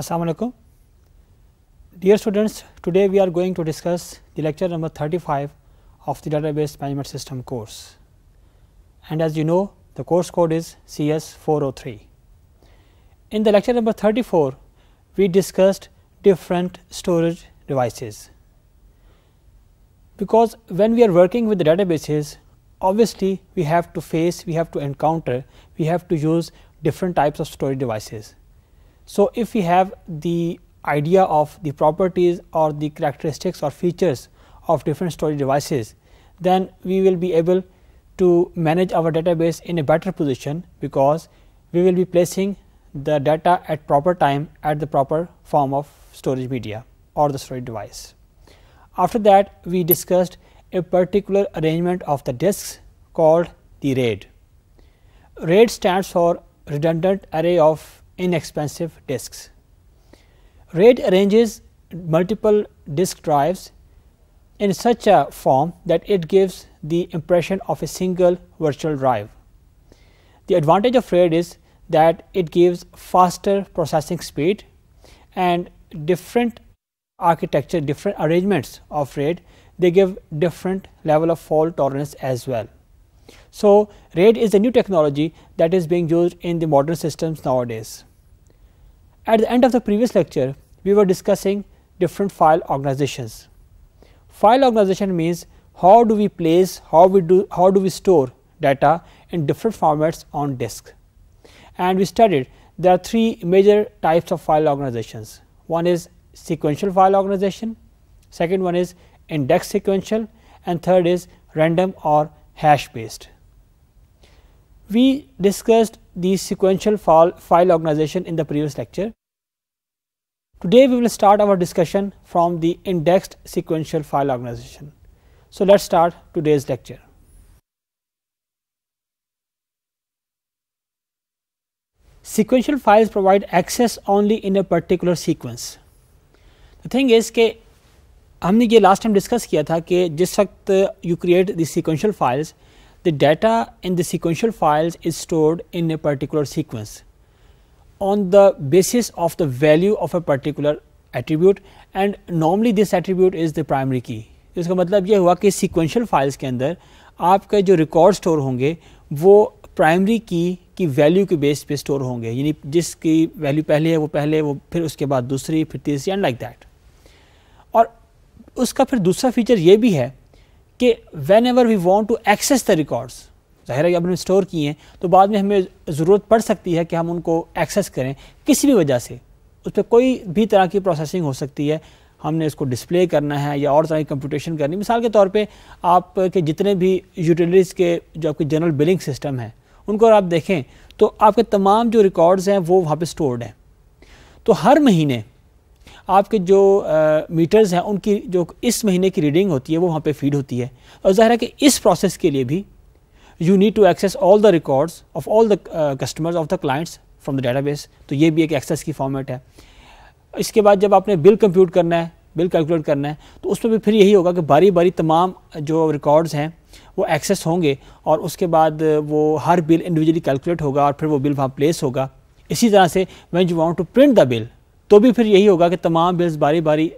Assalamualaikum. Dear students, today we are going to discuss the lecture number 35 of the database management system course. And as you know, the course code is CS403. In the lecture number 34, we discussed different storage devices. Because when we are working with the databases, obviously we have to face, we have to encounter, we have to use different types of storage devices so, if we have the idea of the properties or the characteristics or features of different storage devices, then we will be able to manage our database in a better position because we will be placing the data at proper time at the proper form of storage media or the storage device. After that we discussed a particular arrangement of the disks called the RAID. RAID stands for redundant array of inexpensive disks. RAID arranges multiple disk drives in such a form that it gives the impression of a single virtual drive. The advantage of RAID is that it gives faster processing speed and different architecture, different arrangements of RAID, they give different level of fault tolerance as well. So, RAID is a new technology that is being used in the modern systems nowadays. At the end of the previous lecture, we were discussing different file organizations. File organization means how do we place, how we do, how do we store data in different formats on disk. And we studied there are three major types of file organizations. One is sequential file organization, second one is index sequential and third is random or hash based. We discussed the sequential file organization in the previous lecture. Today we will start our discussion from the indexed sequential file organization. So, let us start today's lecture. Sequential files provide access only in a particular sequence. The thing is ke हमने ये last time discuss किया था कि जिस वक्त you create the sequential files the data in the sequential files is stored in a particular sequence on the basis of the value of a particular attribute and normally this attribute is the primary key इसका मतलब यह हुआ कि sequential files के अंदर आपके जो record store होंगे वो प्राइमरी की की वैल्यू के बेस पे स्टोर होंगे यानी जिसकी वैल्यू पहले है वो पहले वो फिर उसके बाद दूसरी फिर तीसरी एंड लाइक दैट उसका फिर दूसरा फीचर ये भी है कि whenever we want to access the records ज़ाहिर है आपने स्टोर किए हैं तो बाद में हमें ज़रूरत पड़ सकती है कि हम उनको एक्सेस करें किसी भी वजह से उस पर कोई भी तरह की प्रोसेसिंग हो सकती है हमने इसको डिस्प्ले करना है या और तरह की कंप्यूटेशन करनी मिसाल के तौर पे आप के जितने भी यूटिलिटीज़ के जो आपके जनरल बिलिंग सिस्टम हैं उनको अगर आप देखें तो आपके तमाम जो रिकॉर्ड्स हैं वो वहाँ पर स्टोर्ड हैं तो हर महीने आपके जो मीटर्स हैं उनकी जो इस महीने की रीडिंग होती है वो वहाँ पे फीड होती है और ज़ाहिर है कि इस प्रोसेस के लिए भी you need to access all the records of all the customers of the clients from the data तो ये भी एक एक्सेस की फॉर्मेट है इसके बाद जब आपने बिल कंप्यूट करना है बिल कैलकुलेट करना है तो उसमें भी फिर यही होगा कि बारी बारी तमाम जो रिकॉर्ड्स हैं वो एक्सेस होंगे और उसके बाद वो हर बिल इंडिविजुअली कैलकुलेट होगा और फिर वो बिल वहाँ प्लेस होगा इसी तरह से when you want to print the bill तो भी फिर यही होगा कि तमाम बिल्स बारी बारी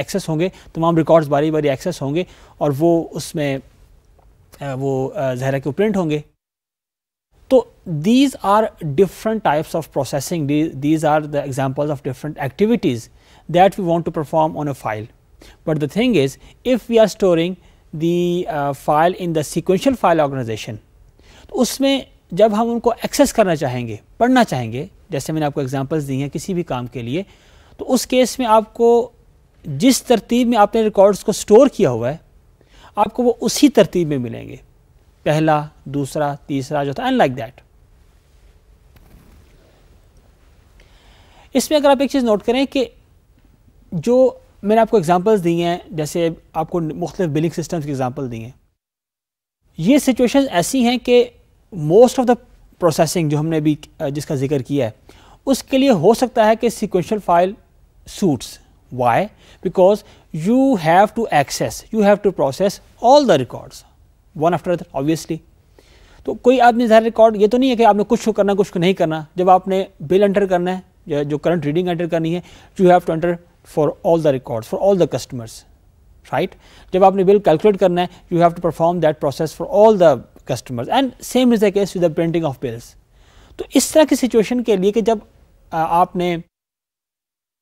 एक्सेस होंगे तमाम रिकॉर्ड्स बारी बारी एक्सेस होंगे और वो उसमें वो जहरा के प्रिंट होंगे तो these are different types of processing these are the examples of different activities that we want to perform on a file but the thing is if we are storing the file in the the file organization uh, तो उसमें जब हम उनको access करना चाहेंगे पढ़ना चाहेंगे जैसे मैंने आपको एग्जांपल्स दी हैं किसी भी काम के लिए तो उस केस में आपको जिस तरतीब में आपने रिकॉर्ड्स को स्टोर किया हुआ है आपको वो उसी तरतीब में मिलेंगे पहला दूसरा तीसरा चौथा एंड लाइक दैट इसमें अगर आप एक चीज़ नोट करें कि जो मैंने आपको एग्जांपल्स दी हैं जैसे आपको मुख्तलिफ बिलिंग सिस्टम्स की एग्जांपल दी हैं ये सिचुएशंस ऐसी हैं कि मोस्ट ऑफ द प्रोसेसिंग जो हमने अभी जिसका जिक्र किया है उसके लिए हो सकता है कि sequential file suits why because you have to access you have to process all the records one after other obviously तो कोई आपने ज़्यादा रिकॉर्ड ये तो नहीं है कि आपने कुछ करना कुछ नहीं करना जब आपने बिल एंटर करना है या जो करंट रीडिंग एंटर करनी है you have to enter for all the records for all the customers right जब आपने बिल कैलकुलेट करना है you have to perform that process for all the customers and same is the case with the printing of bills तो इस तरह की situation के लिए कि जब आपने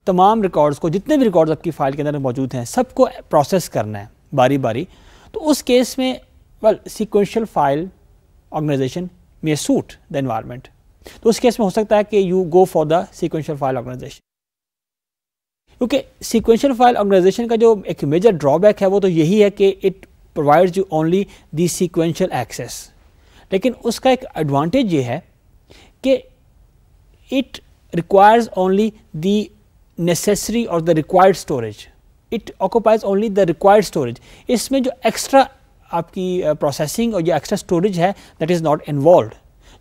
तमाम रिकॉर्ड्स को जितने भी रिकॉर्ड्स आपकी फ़ाइल के अंदर मौजूद हैं सबको प्रोसेस करना है बारी बारी तो उस केस में well sequential file organization may suit the environment तो उस केस में हो सकता है कि you go for the sequential file organization क्योंकि सिक्वेंशियल फाइल ऑर्गेनाइजेशन का जो एक मेजर ड्रॉबैक है वो तो यही है कि it provide you only the sequential access लेकिन उसका एक एडवांटेज ये है कि it requires only the necessary और the required storage it occupies only the required storage इसमें जो एक्स्ट्रा आपकी प्रोसेसिंग uh, और जो एक्स्ट्रा स्टोरेज है दैट इज़ नॉट इन्वॉल्व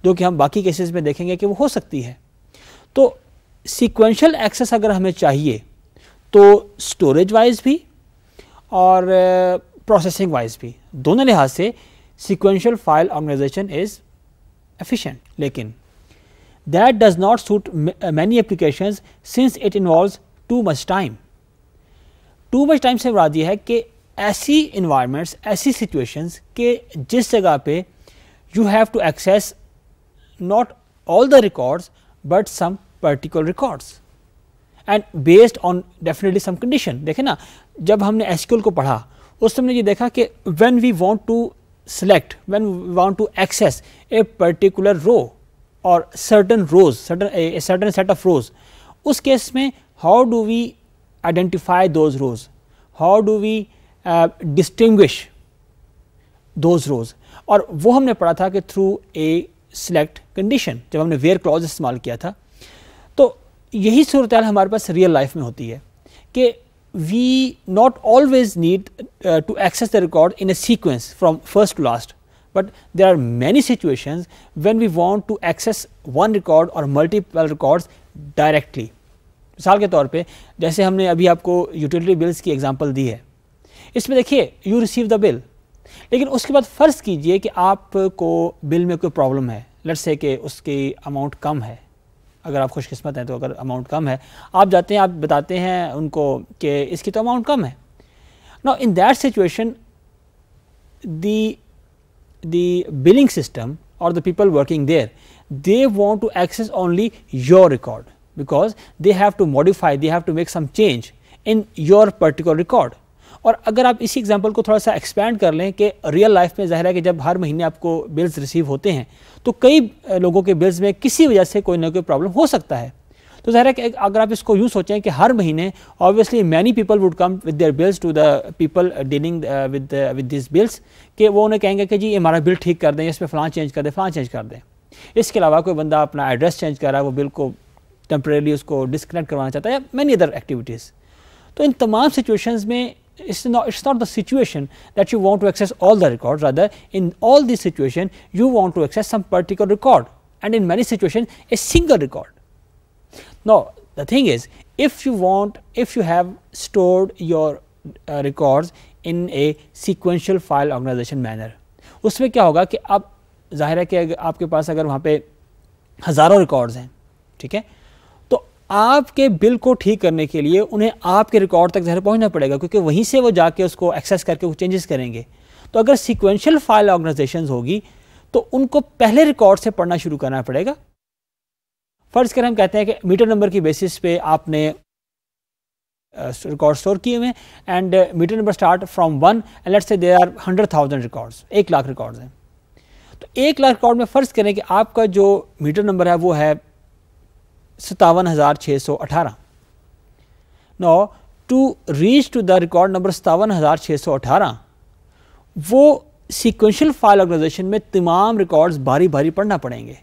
जो कि हम बाकी केसेस में देखेंगे कि वो हो सकती है तो सीक्वेंशियल एक्सेस अगर हमें चाहिए तो स्टोरेज वाइज भी और uh, प्रोसेसिंग वाइज भी दोनों लिहाज से sequential file organization is efficient लेकिन that does not suit many application since it involve too much time too much time से मुराद ये है कि ऐसी इन्वायरमेंट्स ऐसी सिचुएशंस के जिस जगह पर you have to access not all the records but some particular records and based on definitely some condition देखे ना जब हमने एसक्यूल को पढ़ा उस समय ये देखा कि when we want to select when we want to access a particular row और certain rows certain certain set of rows उस केस में how do we identify those rows how do we distinguish those rows और वो हमने पढ़ा था कि through a select condition जब हमने वेयर क्लॉज इस्तेमाल किया था तो यही सूरत हमारे पास रियल लाइफ में होती है कि we not always need uh, to access the record in a sequence from first to last, but there are many situations when we want to access one record or multiple records directly. misal ke taur pe jaise humne abhi aapko utility bills ki example di hai isme dekhiye you receive the bill lekin uske baad farz kijiye ki aapko bill mein koi problem hai let's say ke uski amount kam hai अगर आप खुशकस्मत हैं तो अगर amount कम है आप जाते हैं आप बताते हैं उनको कि इसकी तो अमाउंट कम है ना in that situation billing system और the people working there they want to access only your record because they have to modify they have to make some change in your particular record और अगर आप इसी example को थोड़ा सा expand कर लें कि रियल लाइफ में ज़ाहिर है कि जब हर महीने आपको बिल्स रिसीव होते हैं तो कई लोगों के बिल्स में किसी वजह से कोई ना कोई प्रॉब्लम हो सकता है तो ज़ाहिर है कि अगर आप इसको यूँ सोचें कि हर महीने obviously many people would come with their bills to the people dealing with with this bills कि वो उन्हें कहेंगे कि जी ये हमारा बिल ठीक कर दें इसमें फ़लाँ चेंज कर दें फ़लाँ चेंज कर दें इसके अलावा कोई बंदा अपना एड्रेस चेंज कर रहा है वो बिल को टेम्परेली उसको डिसकनेक्ट करवाना चाहता है या मैनी अदर एक्टिविटीज़ तो इन तमाम सिचुएशंस में it is not it is not the situation that you want to access all the records rather in all these situation you want to access some particular record and in many situations a single record. Now the thing is if you want if you have stored your uh, records in a sequential file organization manner उसमें क्या होगा कि आप जाहिर है कि आपके पास अगर वहाँ पे हज़ारों records हैं ठीक है आपके बिल को ठीक करने के लिए उन्हें आपके रिकॉर्ड तक ज़हर पहुंचना पड़ेगा क्योंकि वहीं से वो जाके उसको एक्सेस करके वो चेंजेस करेंगे तो अगर सिक्वेंशियल फाइल ऑर्गेनाइजेशन होगी तो उनको पहले रिकॉर्ड से पढ़ना शुरू करना पड़ेगा फ़र्ज़ कर हम कहते हैं कि मीटर नंबर की बेसिस पे आपने रिकॉर्ड स्टोर किए हुए हैं and meter number start from one and से there are hundred thousand record एक लाख रिकॉर्ड हैं तो एक लाख रिकॉर्ड में फ़र्ज़ करें कि आपका जो मीटर नंबर है वो है सतावन हज़ार छः सौ अठारह नौ to reach to the record number सतावन हज़ार छः सौ अठारह वो सिक्वेंशल फाइल ऑर्गेनाइजेशन में तमाम रिकॉर्ड्स भारी भारी पढ़ना पड़ेंगे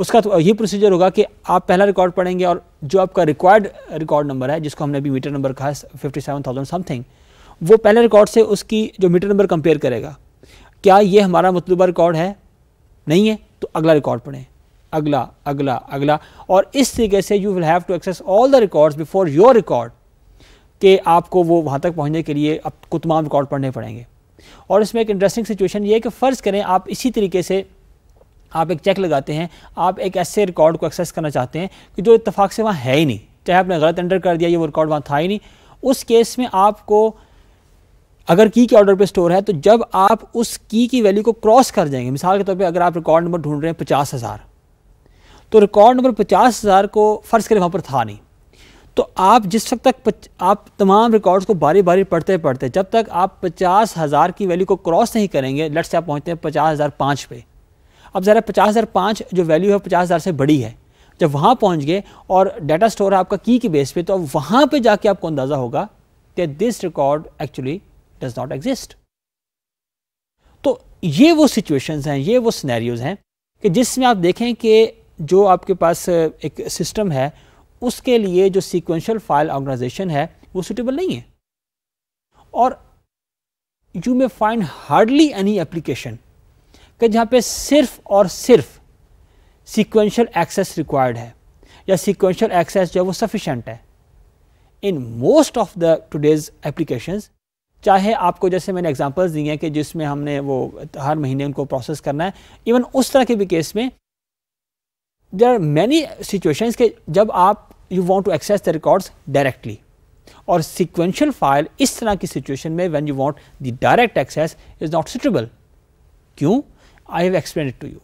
उसका तो ये प्रोसीजर होगा कि आप पहला रिकॉर्ड पढ़ेंगे और जो आपका रिक्वायर्ड रिकॉर्ड नंबर है जिसको हमने अभी मीटर नंबर कहा फिफ्टी सेवन थाउजेंड समथिंग वो पहले रिकॉर्ड से उसकी जो मीटर नंबर कंपेयर करेगा क्या ये हमारा मतलूबा रिकॉर्ड है नहीं है तो अगला रिकॉर्ड पढ़ें अगला अगला अगला और इस तरीके से you will have to access all the records before your record के आपको वो वहाँ तक पहुँचने के लिए अब को तमाम रिकॉर्ड पढ़ने पड़ेंगे और इसमें एक इंटरेस्टिंग सिचुएशन ये है कि फ़र्ज़ करें आप इसी तरीके से आप एक चेक लगाते हैं आप एक ऐसे रिकॉर्ड को एक्सेस करना चाहते हैं कि जो इतफाक़ से वहाँ है ही नहीं चाहे आपने गलत एंटर कर दिया ये वो रिकॉर्ड वहाँ था ही नहीं उस केस में आपको अगर की के ऑर्डर पे स्टोर है तो जब आप उस की की वैल्यू को क्रॉस कर जाएंगे मिसाल के तौर पे अगर आप रिकॉर्ड नंबर ढूंढ रहे हैं पचास हज़ार तो रिकॉर्ड नंबर पचास हज़ार को फ़र्ज़ करें वहाँ पर था नहीं तो आप जिस वक्त तक पच, आप तमाम रिकॉर्ड्स को बारी बारी पढ़ते पढ़ते जब तक आप पचास हज़ार की वैल्यू को क्रॉस नहीं करेंगे लट से आप पहुँचते हैं पचास हज़ार पाँच पे अब ज़रा पचास हज़ार पाँच जो वैल्यू है पचास हज़ार से बड़ी है जब वहाँ पहुँच गए और डाटा स्टोर है आपका की के बेस पे तो अब वहाँ पर जाके आपको अंदाज़ा होगा कि this record actually does not exist तो ये वो सिचुएशन हैं ये वो सीनैरियोज़ हैं कि जिसमें आप देखें कि जो आपके पास एक सिस्टम है उसके लिए जो सीक्वेंशियल फाइल ऑर्गेनाइजेशन है वो सुटेबल नहीं है और you may find hardly any application कि जहाँ पे सिर्फ और सिर्फ सीक्वेंशियल एक्सेस रिक्वायर्ड है या सीक्वेंशियल एक्सेस जो है वो सफिशेंट है in most of the today's application चाहे आपको जैसे मैंने एग्जाम्पल्स दी हैं कि जिसमें हमने वो हर महीने उनको प्रोसेस करना है इवन उस तरह के भी केस में देर आर मैनी सिचुएशन के जब आप you want to access the records directly और सिक्वेंशल फाइल इस तरह की सिचुएशन में when you want the direct access is not suitable क्यों I have explain to you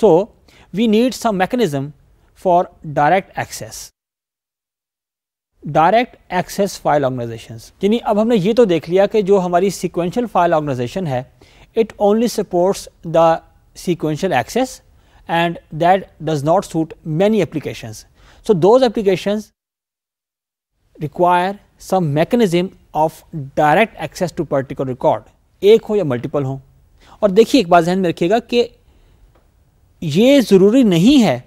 so we need some mechanism for direct access direct access file organization यानी अब हमने ये तो देख लिया कि जो हमारी सिक्वेंशल फाइल ऑर्गेनाइजेशन है it only supports the sequential access and that does not suit many applications. So, those applications require some mechanism of direct access to particular record एक हो या multiple हो और देखिए एक बात जहन में रखिएगा कि ये ज़रूरी नहीं है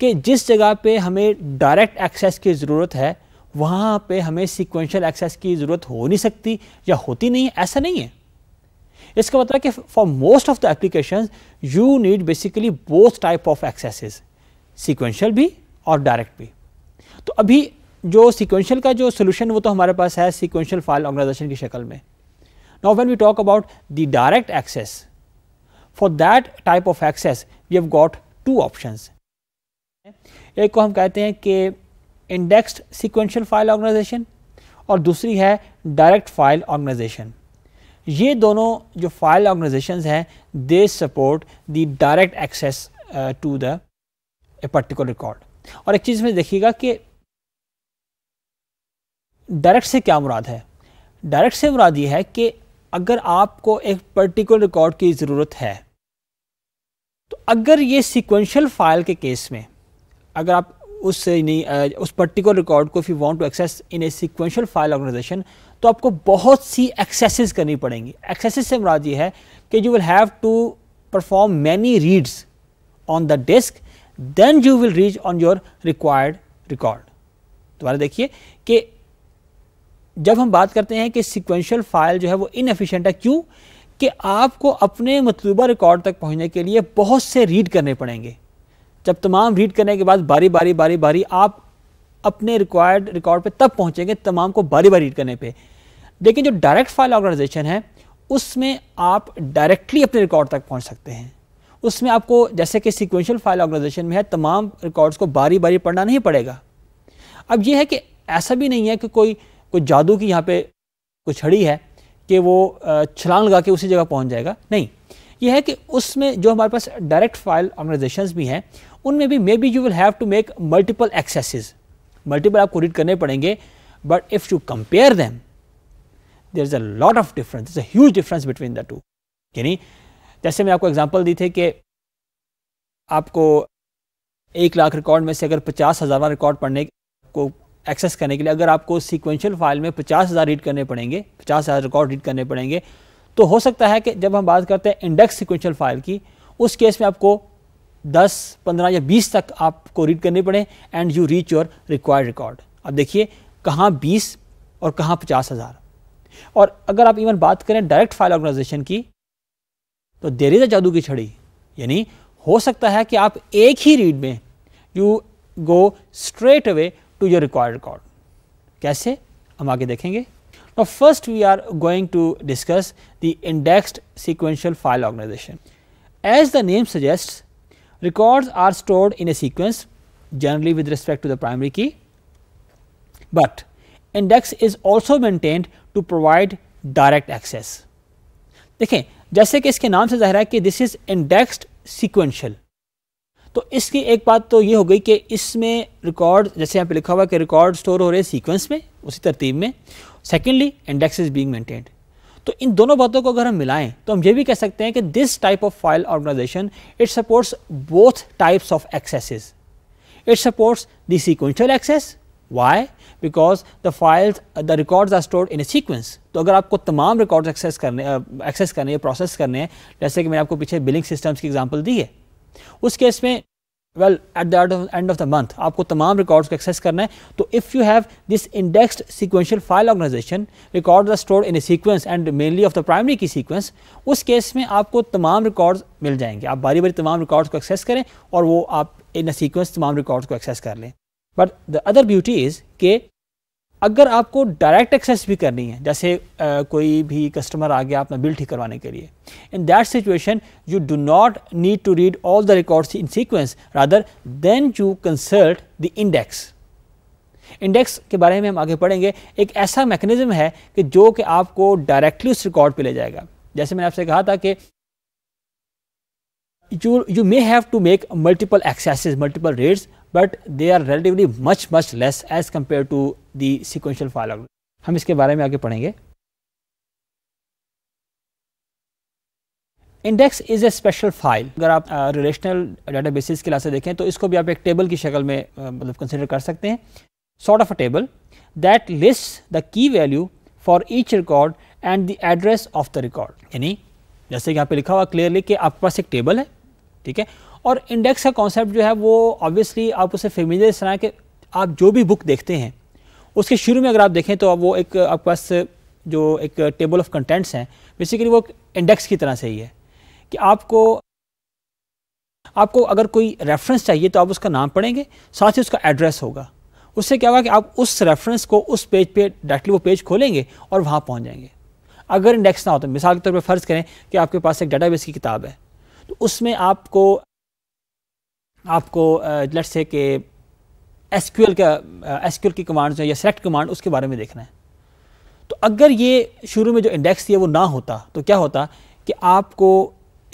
कि जिस जगह पे हमें डायरेक्ट एक्सेस की ज़रूरत है वहाँ पे हमें सीक्वेंशियल एक्सेस की ज़रूरत हो नहीं सकती या होती नहीं है ऐसा नहीं है इसका मतलब कि for most of the application you need basically both type of accesses sequential भी और डायरेक्ट भी तो अभी जो सिक्वेंशल का जो सोल्यूशन वो तो हमारे पास है सिक्वेंशल फाइल ऑर्गेनाइजेशन की शक्ल में now when we talk about the direct access for that type of access we have got two option एक को हम कहते हैं कि इंडेक्स्ड सीक्वेंशियल फाइल ऑर्गेनाइजेशन और दूसरी है डायरेक्ट फाइल ऑर्गेनाइजेशन ये दोनों जो फाइल ऑर्गेनाइजेशन हैं they support the direct access to the a particular record और एक चीज़ में देखिएगा कि डायरेक्ट से क्या मुराद है डायरेक्ट से मुराद ये है कि अगर आपको एक पर्टिकुलर रिकॉर्ड की ज़रूरत है तो अगर ये सिक्वेंशल फाइल के केस में अगर आप उस नहीं uh, उस पर्टिकुलर रिकॉर्ड को if you want to access in a sequential file organization तो आपको बहुत सी एक्सेसेस करनी पड़ेंगी एक्सेसेस से मुराद ये है कि you will have to perform many reads on the disk then you will reach on your required record दोबारा देखिए कि जब हम बात करते हैं कि सिक्वेंशियल फाइल जो है वो इनएफिशिएंट है क्यों कि आपको अपने मतलूबा रिकॉर्ड तक पहुंचने के लिए बहुत से रीड करने पड़ेंगे जब तमाम रीड करने के बाद बारी बारी बारी बारी आप अपने रिक्वायर्ड रिकॉर्ड पे तब पहुंचेंगे तमाम को बारी बारी रीड करने पे लेकिन जो डायरेक्ट फाइल ऑर्गेनाइजेशन है उसमें आप डायरेक्टली अपने रिकॉर्ड तक पहुंच सकते हैं उसमें आपको जैसे कि सिक्वेंशियल फाइल ऑर्गेनाइजेशन में है तमाम रिकॉर्ड्स को बारी बारी पढ़ना नहीं पड़ेगा अब यह है कि ऐसा भी नहीं है कि कोई कोई जादू की यहाँ पे कुछ छड़ी है कि वो छलांग लगा के उसी जगह पहुँच जाएगा नहीं यह है कि उसमें जो हमारे पास डायरेक्ट फाइल ऑर्गेनाइजेशन भी हैं उनमें भी maybe you will have to make multiple accesses multiple आपको रीड करने पड़ेंगे but if you compare them there is a lot of difference is as difference between the two यानी जैसे मैं आपको एग्जाम्पल दी थी कि आपको एक लाख रिकॉर्ड में से अगर पचास हज़ारवा रिकॉर्ड पढ़ने को एक्सेस करने के लिए अगर आपको सीक्वेंशियल फाइल में पचास हज़ार रीड करने पड़ेंगे पचास हज़ार रिकॉर्ड रीड करने पड़ेंगे तो हो सकता है कि जब हम बात करते हैं इंडेक्स सिक्वेंशियल फाइल की उस केस में आपको 10, 15 या 20 तक आपको रीड करने पड़े and you reach your required record अब देखिए कहाँ 20 और कहाँ पचास हज़ार और अगर आप इवन बात करें डायरेक्ट फाइल ऑर्गेनाइजेशन की तो देर इज अ जादू की छड़ी यानी हो सकता है कि आप एक ही रीड में you go straight away to your required record कैसे हम आगे देखेंगे no first we are going to discuss the indexed sequential file organization as the name suggest records are stored in a sequence generally with respect to the primary key but index is also maintained to provide direct access देखें जैसे कि इसके नाम से ज़ाहिर है कि this is indexed सीक्वेंशल तो इसकी एक बात तो ये हो गई कि इसमें रिकॉर्ड जैसे यहाँ पे लिखा हुआ कि रिकॉर्ड स्टोर हो रहे सीक्वेंस में उसी तरतीब में secondly index is being maintained तो इन दोनों बातों को अगर हम मिलाएं तो हम ये भी कह सकते हैं कि this type of file organization it supports both types of accesses it supports the sequential access why because the files the records are stored in a sequence तो अगर आपको तमाम रिकॉर्ड्स एक्सेस करने एक्सेस uh, करने या process करने हैं जैसे कि मैंने आपको पीछे बिलिंग सिस्टम्स की एग्जांपल दी है उस केस में well at the end of the month आपको तमाम रिकॉर्ड्स को एक्सेस करना है तो if you have this indexed sequential file organization records are stored in a sequence and mainly of the primary key sequence उस case में आपको तमाम रिकॉर्ड्स मिल जाएंगे आप बारी बारी तमाम रिकॉर्ड्स को एक्सेस करें और वो आप इन सीक्वेंस तमाम रिकॉर्ड्स को एक्सेस कर लें but the other beauty is के अगर आपको डायरेक्ट एक्सेस भी करनी है जैसे uh, कोई भी कस्टमर आ गया अपना बिल ठीक करवाने के लिए in that situation you do not need to read all the records in sequence rather than you consult the index index के बारे में हम आगे पढ़ेंगे एक ऐसा मैकेनिज्म है कि जो कि आपको डायरेक्टली उस रिकॉर्ड पे ले जाएगा जैसे मैंने आपसे कहा था कि you you may have to make multiple access multiple reads but they are relatively much much less as compare to the sequential file हम इसके बारे में आगे पढ़ेंगे index is a special file अगर आप रिलेशनल डाटा बेसिस के लासे देखें तो इसको भी आप एक टेबल की शक्ल में मतलब कंसिडर कर सकते हैं sort of a table that list the key value for each record and the address of the record यानी जैसे कि यहाँ पे लिखा हुआ क्लियरली कि आपके पास एक टेबल है ठीक है और इंडेक्स का कॉन्सेप्ट जो है वो ऑब्वियसली आप उसे फेमिलियर इस तरह के आप जो भी बुक देखते हैं उसके शुरू में अगर आप देखें तो वो एक आपके पास जो एक टेबल ऑफ कंटेंट्स हैं बेसिकली वो इंडेक्स की तरह से ही है कि आपको आपको अगर कोई रेफरेंस चाहिए तो आप उसका नाम पढ़ेंगे साथ ही उसका एड्रेस होगा उससे क्या होगा कि आप उस रेफरेंस को उस पेज पे डायरेक्टली वो पेज खोलेंगे और वहाँ पहुँच जाएंगे अगर इंडेक्स ना हो तो मिसाल के तौर पर फ़र्ज़ करें कि आपके पास एक डाटाबेस की किताब है तो उसमें आपको आपको लेट्स से कि एस क्यू एल का एस क्यू एल की कमांड या सेलेक्ट कमांड उसके बारे में देखना है तो अगर ये शुरू में जो इंडेक्स थी वो ना होता तो क्या होता कि आपको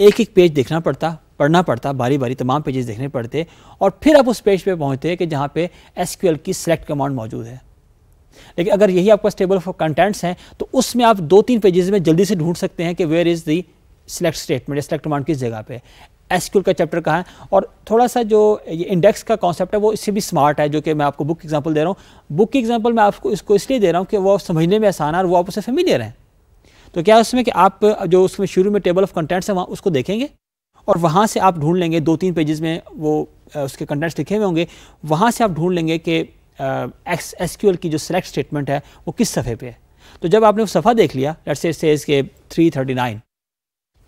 एक एक पेज देखना पड़ता पढ़ना पड़ता बारी बारी तमाम पेजेस देखने पड़ते और फिर आप उस पेज पे पहुंचते कि जहाँ पे एस की सेलेक्ट कमांड मौजूद है लेकिन अगर यही आपका टेबल ऑफ कंटेंट्स हैं तो उसमें आप दो तीन पेजेज में जल्दी से ढूंढ सकते हैं कि where is the select statement या सिलेक्ट कमांड किस जगह पे एसक्यूल का चैप्टर कहा है और थोड़ा सा जो ये इंडेक्स का कॉन्सेप्ट है वो इससे भी स्मार्ट है जो कि मैं आपको बुक एग्जांपल दे रहा हूँ बुक की एग्जांपल मैं आपको इसको इसलिए दे रहा हूँ कि वो समझने में आसान है और वो आप उससे फेमिलियर हैं तो क्या उसमें कि आप जो उसमें शुरू में टेबल ऑफ कंटेंट्स है वहाँ उसको देखेंगे और वहाँ से आप ढूंढ लेंगे दो तीन पेजेस में वो उसके कंटेंट्स लिखे हुए होंगे वहाँ से आप ढूंढ लेंगे कि एक्स एस की जो सेलेक्ट स्टेटमेंट है वो किस सफ़े पर है तो जब आपने वो सफ़ा देख लिया let's say three thirty nine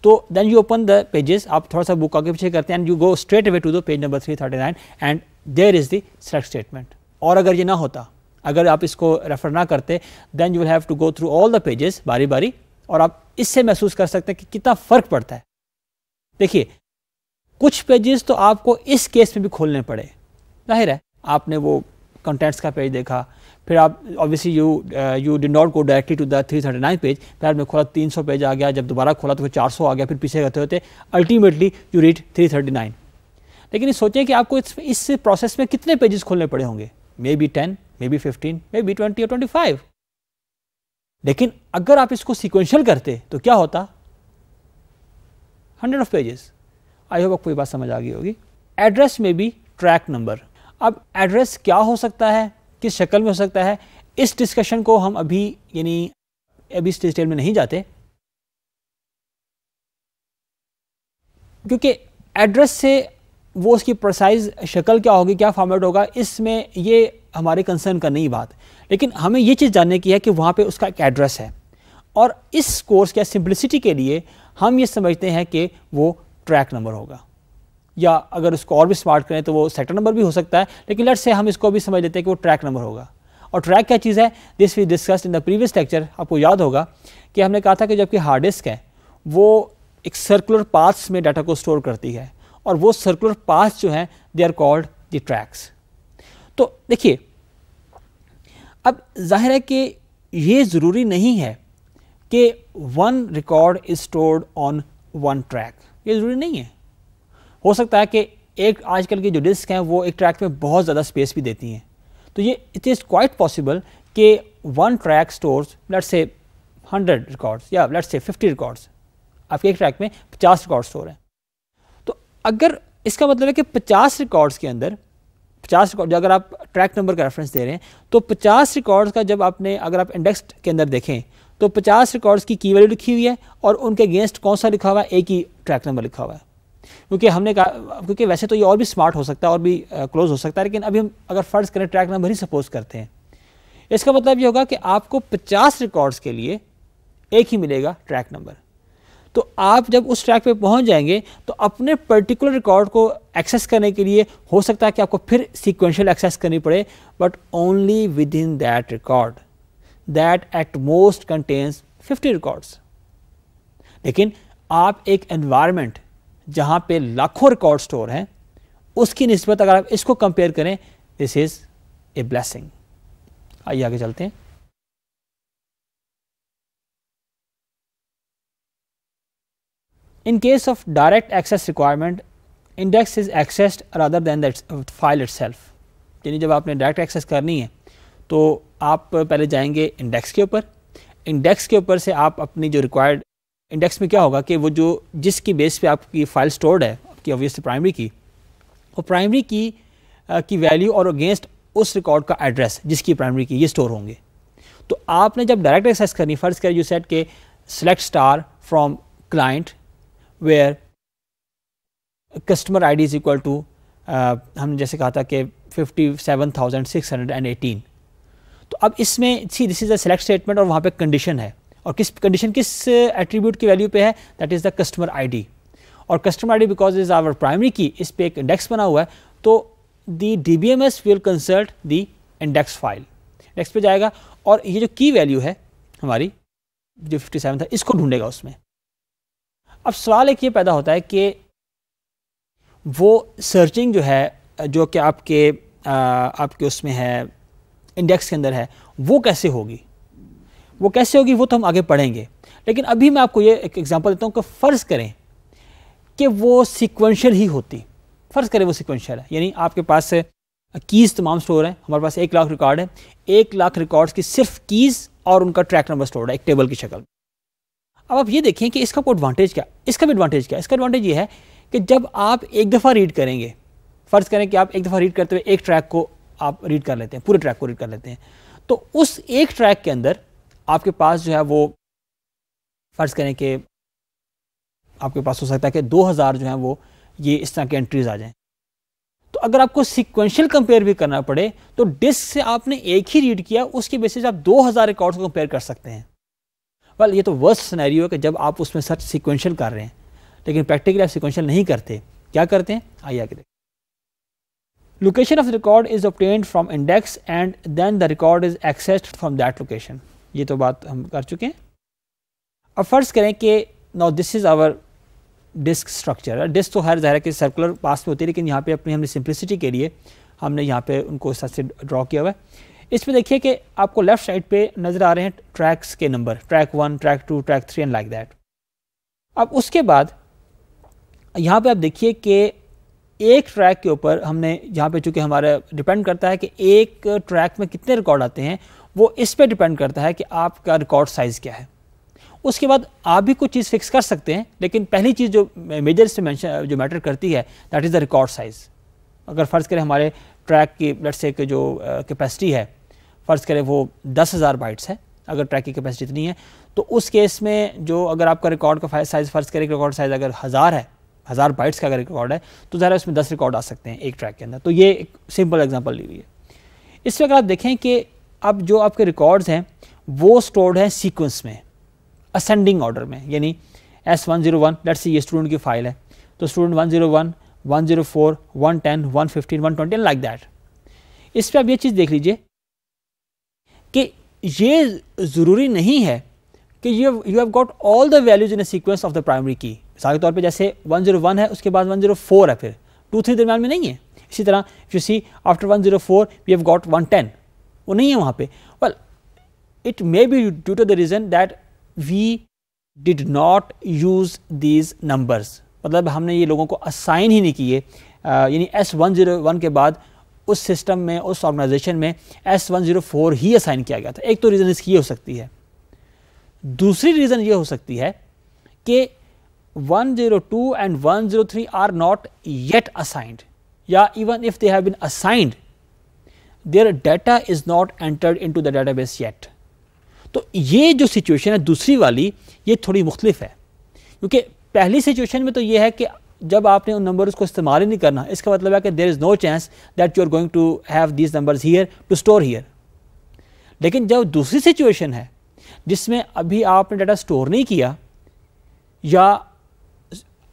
तो then you open the pages आप थोड़ा सा बुक आगे पीछे करते हैं and you go straight away to the page number three thirty nine and there is the select statement और अगर ये ना होता अगर आप इसको रेफर ना करते then you will have to go through all the pages बारी बारी और आप इससे महसूस कर सकते हैं कि कितना फ़र्क पड़ता है देखिए कुछ पेजेस तो आपको इस केस में भी खोलने पड़े जाहिर है आपने वो कंटेंट्स का पेज देखा फिर आप obviously you you did not go directly to the three thirty nine page फिर आपने खोला तीन सौ पेज आ गया जब दोबारा खोला तो फिर चार सौ आ गया फिर पीछे रहते होते ultimately you read three thirty nine लेकिन ये सोचें कि आपको इस प्रोसेस में कितने पेजेस खोलने पड़े होंगे maybe ten maybe fifteen maybe twenty और ट्वेंटी फाइव लेकिन अगर आप इसको सिक्वेंशियल करते तो क्या होता hundred of pages I hope आपको ये बात समझ आ गई होगी एड्रेस में भी ट्रैक नंबर अब एड्रेस क्या हो सकता है किस शक्ल में हो सकता है इस डिस्कशन को हम अभी यानी अभी इस डिटेल में नहीं जाते क्योंकि एड्रेस से वो उसकी प्रोसाइज शक्ल क्या होगी क्या फॉर्मेट होगा इसमें ये हमारे कंसर्न का नहीं बात लेकिन हमें ये चीज़ जानने की है कि वहाँ पे उसका एक एड्रेस है और इस कोर्स के सिंप्लिसिटी के लिए हम ये समझते हैं कि वो ट्रैक नंबर होगा या अगर उसको और भी स्मार्ट करें तो वो सेक्टर नंबर भी हो सकता है लेकिन लेट से हम इसको भी समझ लेते हैं कि वो ट्रैक नंबर होगा और ट्रैक क्या चीज़ है this we discussed in the previous lecture आपको याद होगा कि हमने कहा था कि जबकि हार्ड डिस्क है वो एक सर्कुलर पाथ्स में डाटा को स्टोर करती है और वो सर्कुलर पाथ्स जो हैं they are called the tracks तो देखिए अब जाहिर है कि ये ज़रूरी नहीं है कि one record is stored on one track ये ज़रूरी नहीं है हो सकता है कि एक आजकल की जो डिस्क हैं वो एक ट्रैक में बहुत ज़्यादा स्पेस भी देती हैं तो ये इट इज़ क्वाइट पॉसिबल कि one track stores let's say hundred records या लेट से फिफ्टी रिकॉर्ड्स आपके एक ट्रैक में पचास रिकॉर्ड स्टोर हैं तो अगर इसका मतलब है कि पचास रिकॉर्ड्स के अंदर पचास रिकॉर्ड अगर आप ट्रैक नंबर का रेफरेंस दे रहे हैं तो पचास रिकॉर्ड्स का जब आपने अगर आप इंडेक्स के अंदर देखें तो पचास रिकॉर्ड्स की की वैल्यू लिखी हुई है और उनके अगेंस्ट कौन सा लिखा हुआ है एक ही ट्रैक नंबर लिखा हुआ है क्योंकि हमने कहा क्योंकि वैसे तो ये और भी स्मार्ट हो सकता है और भी क्लोज हो सकता है लेकिन अभी हम अगर फ़र्ज़ करें ट्रैक नंबर ही सपोज करते हैं इसका मतलब ये होगा कि आपको पचास रिकॉर्ड्स के लिए एक ही मिलेगा ट्रैक नंबर तो आप जब उस ट्रैक पे पहुंच जाएंगे तो अपने पर्टिकुलर रिकॉर्ड को एक्सेस करने के लिए हो सकता है कि आपको फिर सिक्वेंशियल एक्सेस करनी पड़े but only within that record that at most contains 50 records लेकिन आप एक एनवायरमेंट जहां पे लाखों रिकॉर्ड स्टोर हैं उसकी नस्बत अगर आप इसको कंपेयर करें दिस इज़ ए ब्लेसिंग आइए आगे चलते हैं In of direct access requirement index is accessed accessed than than file itself यानी जब आपने डायरेक्ट एक्सेस करनी है तो आप पहले जाएंगे इंडेक्स के ऊपर इंडेक्स के ऊपर से आप अपनी जो रिक्वायर्ड इंडेक्स में क्या होगा कि वो जो जिसकी बेस पे आपकी फाइल स्टोर्ड है आपकी ऑब्वियसली प्राइमरी की वो प्राइमरी की आ, की वैल्यू और अगेंस्ट उस रिकॉर्ड का एड्रेस जिसकी प्राइमरी की ये स्टोर होंगे तो आपने जब डायरेक्ट एक्सेस करनी फ़र्ज़ कर यू सेट के select star from client where customer I D is equal to हमने जैसे कहा था कि fifty seven thousand six hundred and eighteen तो अब इसमें see this is a select statement और वहाँ पे कंडीशन है और किस कंडीशन किस एट्रीब्यूट uh, की वैल्यू पे है that is the customer ID और customer ID because is our primary key इस पर एक इंडेक्स बना हुआ है तो the D B M S will consult the index file index पे जाएगा और ये जो की वैल्यू है हमारी जो फिफ्टी सेवन था इसको ढूंढेगा उसमें अब सवाल एक ये पैदा होता है कि वो सर्चिंग जो है जो कि आपके आ, uh, आपके उसमें है इंडेक्स के अंदर है वो कैसे होगी वो कैसे होगी वो तो हम आगे पढ़ेंगे लेकिन अभी मैं आपको ये एक एग्ज़ाम्पल देता हूँ कि फ़र्ज़ करें कि वो सिक्वेंशल ही होती फ़र्ज़ करें वो सिक्वेंशल है यानी आपके पास कीज़ तमाम स्टोर हैं हमारे पास एक लाख रिकॉर्ड है एक लाख रिकॉर्ड्स की सिर्फ कीज़ और उनका ट्रैक नंबर स्टोर है एक टेबल की शक्ल में अब आप ये देखें कि इसका कोई एडवांटेज क्या इसका भी एडवांटेज क्या इसका एडवांटेज ये है कि जब आप एक दफ़ा रीड करेंगे फ़र्ज़ करें कि आप एक दफ़ा रीड करते हुए एक ट्रैक को आप रीड कर लेते हैं पूरे ट्रैक को रीड कर लेते हैं तो उस एक ट्रैक के अंदर आपके पास जो है वो फ़र्ज़ करें कि आपके पास हो सकता है कि 2000 जो है वो ये इस तरह की एंट्रीज़ आ जाए तो अगर आपको सिक्वेंशियल कंपेयर भी करना पड़े तो डिस्क से आपने एक ही रीड किया उसके बेसिस आप 2000 रिकॉर्ड्स को कंपेयर कर सकते हैं वेल ये तो वर्स्ट सिनेरियो है कि जब आप उसमें सर्च सिक्वेंशियल कर रहे हैं लेकिन प्रैक्टिकली आप सिक्वेंशियल नहीं करते क्या करते हैं आइए आगे देखें location of record is obtained from index and then the record is accessed from that location ये तो बात हम कर चुके हैं अब फ़र्ज़ करें कि now this is our disk structure disk तो हर ज़ाहिर है कि सर्कुलर पास में होती है लेकिन यहाँ पे अपनी हमने सिंप्लिसिटी के लिए हमने यहाँ पे उनको तरह से ड्रॉ किया हुआ है इसमें देखिए कि आपको लेफ्ट साइड पे नज़र आ रहे हैं ट्रैक्स के number track one track two track three and like that अब उसके बाद यहाँ पे आप देखिए कि एक ट्रैक के ऊपर हमने यहाँ पे चूँकि हमारा डिपेंड करता है कि एक ट्रैक में कितने रिकॉर्ड आते हैं वो इस पर डिपेंड करता है कि आपका रिकॉर्ड साइज़ क्या है उसके बाद आप भी कुछ चीज़ फिक्स कर सकते हैं लेकिन पहली चीज़ जो मेजर से मैं जो मैटर करती है that is the record size अगर फ़र्ज़ करें हमारे ट्रैक की लट से जो कैपेसिटी है फ़र्ज़ करें वो दस हज़ार बाइट्स है अगर ट्रैक की कैपेसिटी इतनी है तो उस केस में जो अगर आपका रिकॉर्ड का साइज़ फ़र्ज़ करें रिकॉर्ड साइज़ अगर हज़ार है हज़ार बाइट्स का अगर रिकॉर्ड है तो ज़रा उसमें दस रिकॉर्ड आ सकते हैं एक ट्रैक के अंदर तो ये एक सिंपल एग्जाम्पल ली हुई है इस अगर आप देखें कि अब जो आपके रिकॉर्ड्स हैं वो स्टोर्ड हैं सीक्वेंस में असेंडिंग ऑर्डर में यानी S one zero one let's ये स्टूडेंट की फाइल है तो student one zero one one zero four one ten one fifteen one twenty like that इस पर आप ये चीज़ देख लीजिए कि ये ज़रूरी नहीं है कि you you have got all the values in a sequence of the primary key मिसाल के तौर पे जैसे 101 है उसके बाद 104 है फिर टू थ्री दरमियान में नहीं है इसी तरह you see after 104 we have got 110 वो नहीं है वहाँ पे well it may be due to the reason that we did not use these numbers मतलब हमने ये लोगों को असाइन ही नहीं किए यानी एस वन ज़ीरो वन के बाद उस सिस्टम में उस ऑर्गेनाइजेशन में एस वन ज़ीरो फोर ही असाइन किया गया था एक तो रीज़न इसकी ये हो सकती है दूसरी रीज़न ये हो सकती है कि one zero two one zero three are not yet assigned या even if they have been assigned their data is not entered into the database yet तो ये जो सिचुएशन है दूसरी वाली ये थोड़ी मुख्तलिफ है क्योंकि पहली सिचुएशन में तो ये है कि जब आपने उन नंबर्स को इस्तेमाल ही नहीं करना इसका मतलब है कि there is no chance that you are going to have these numbers here to store here लेकिन जब दूसरी सिचुएशन है जिसमें अभी आपने डाटा स्टोर नहीं किया या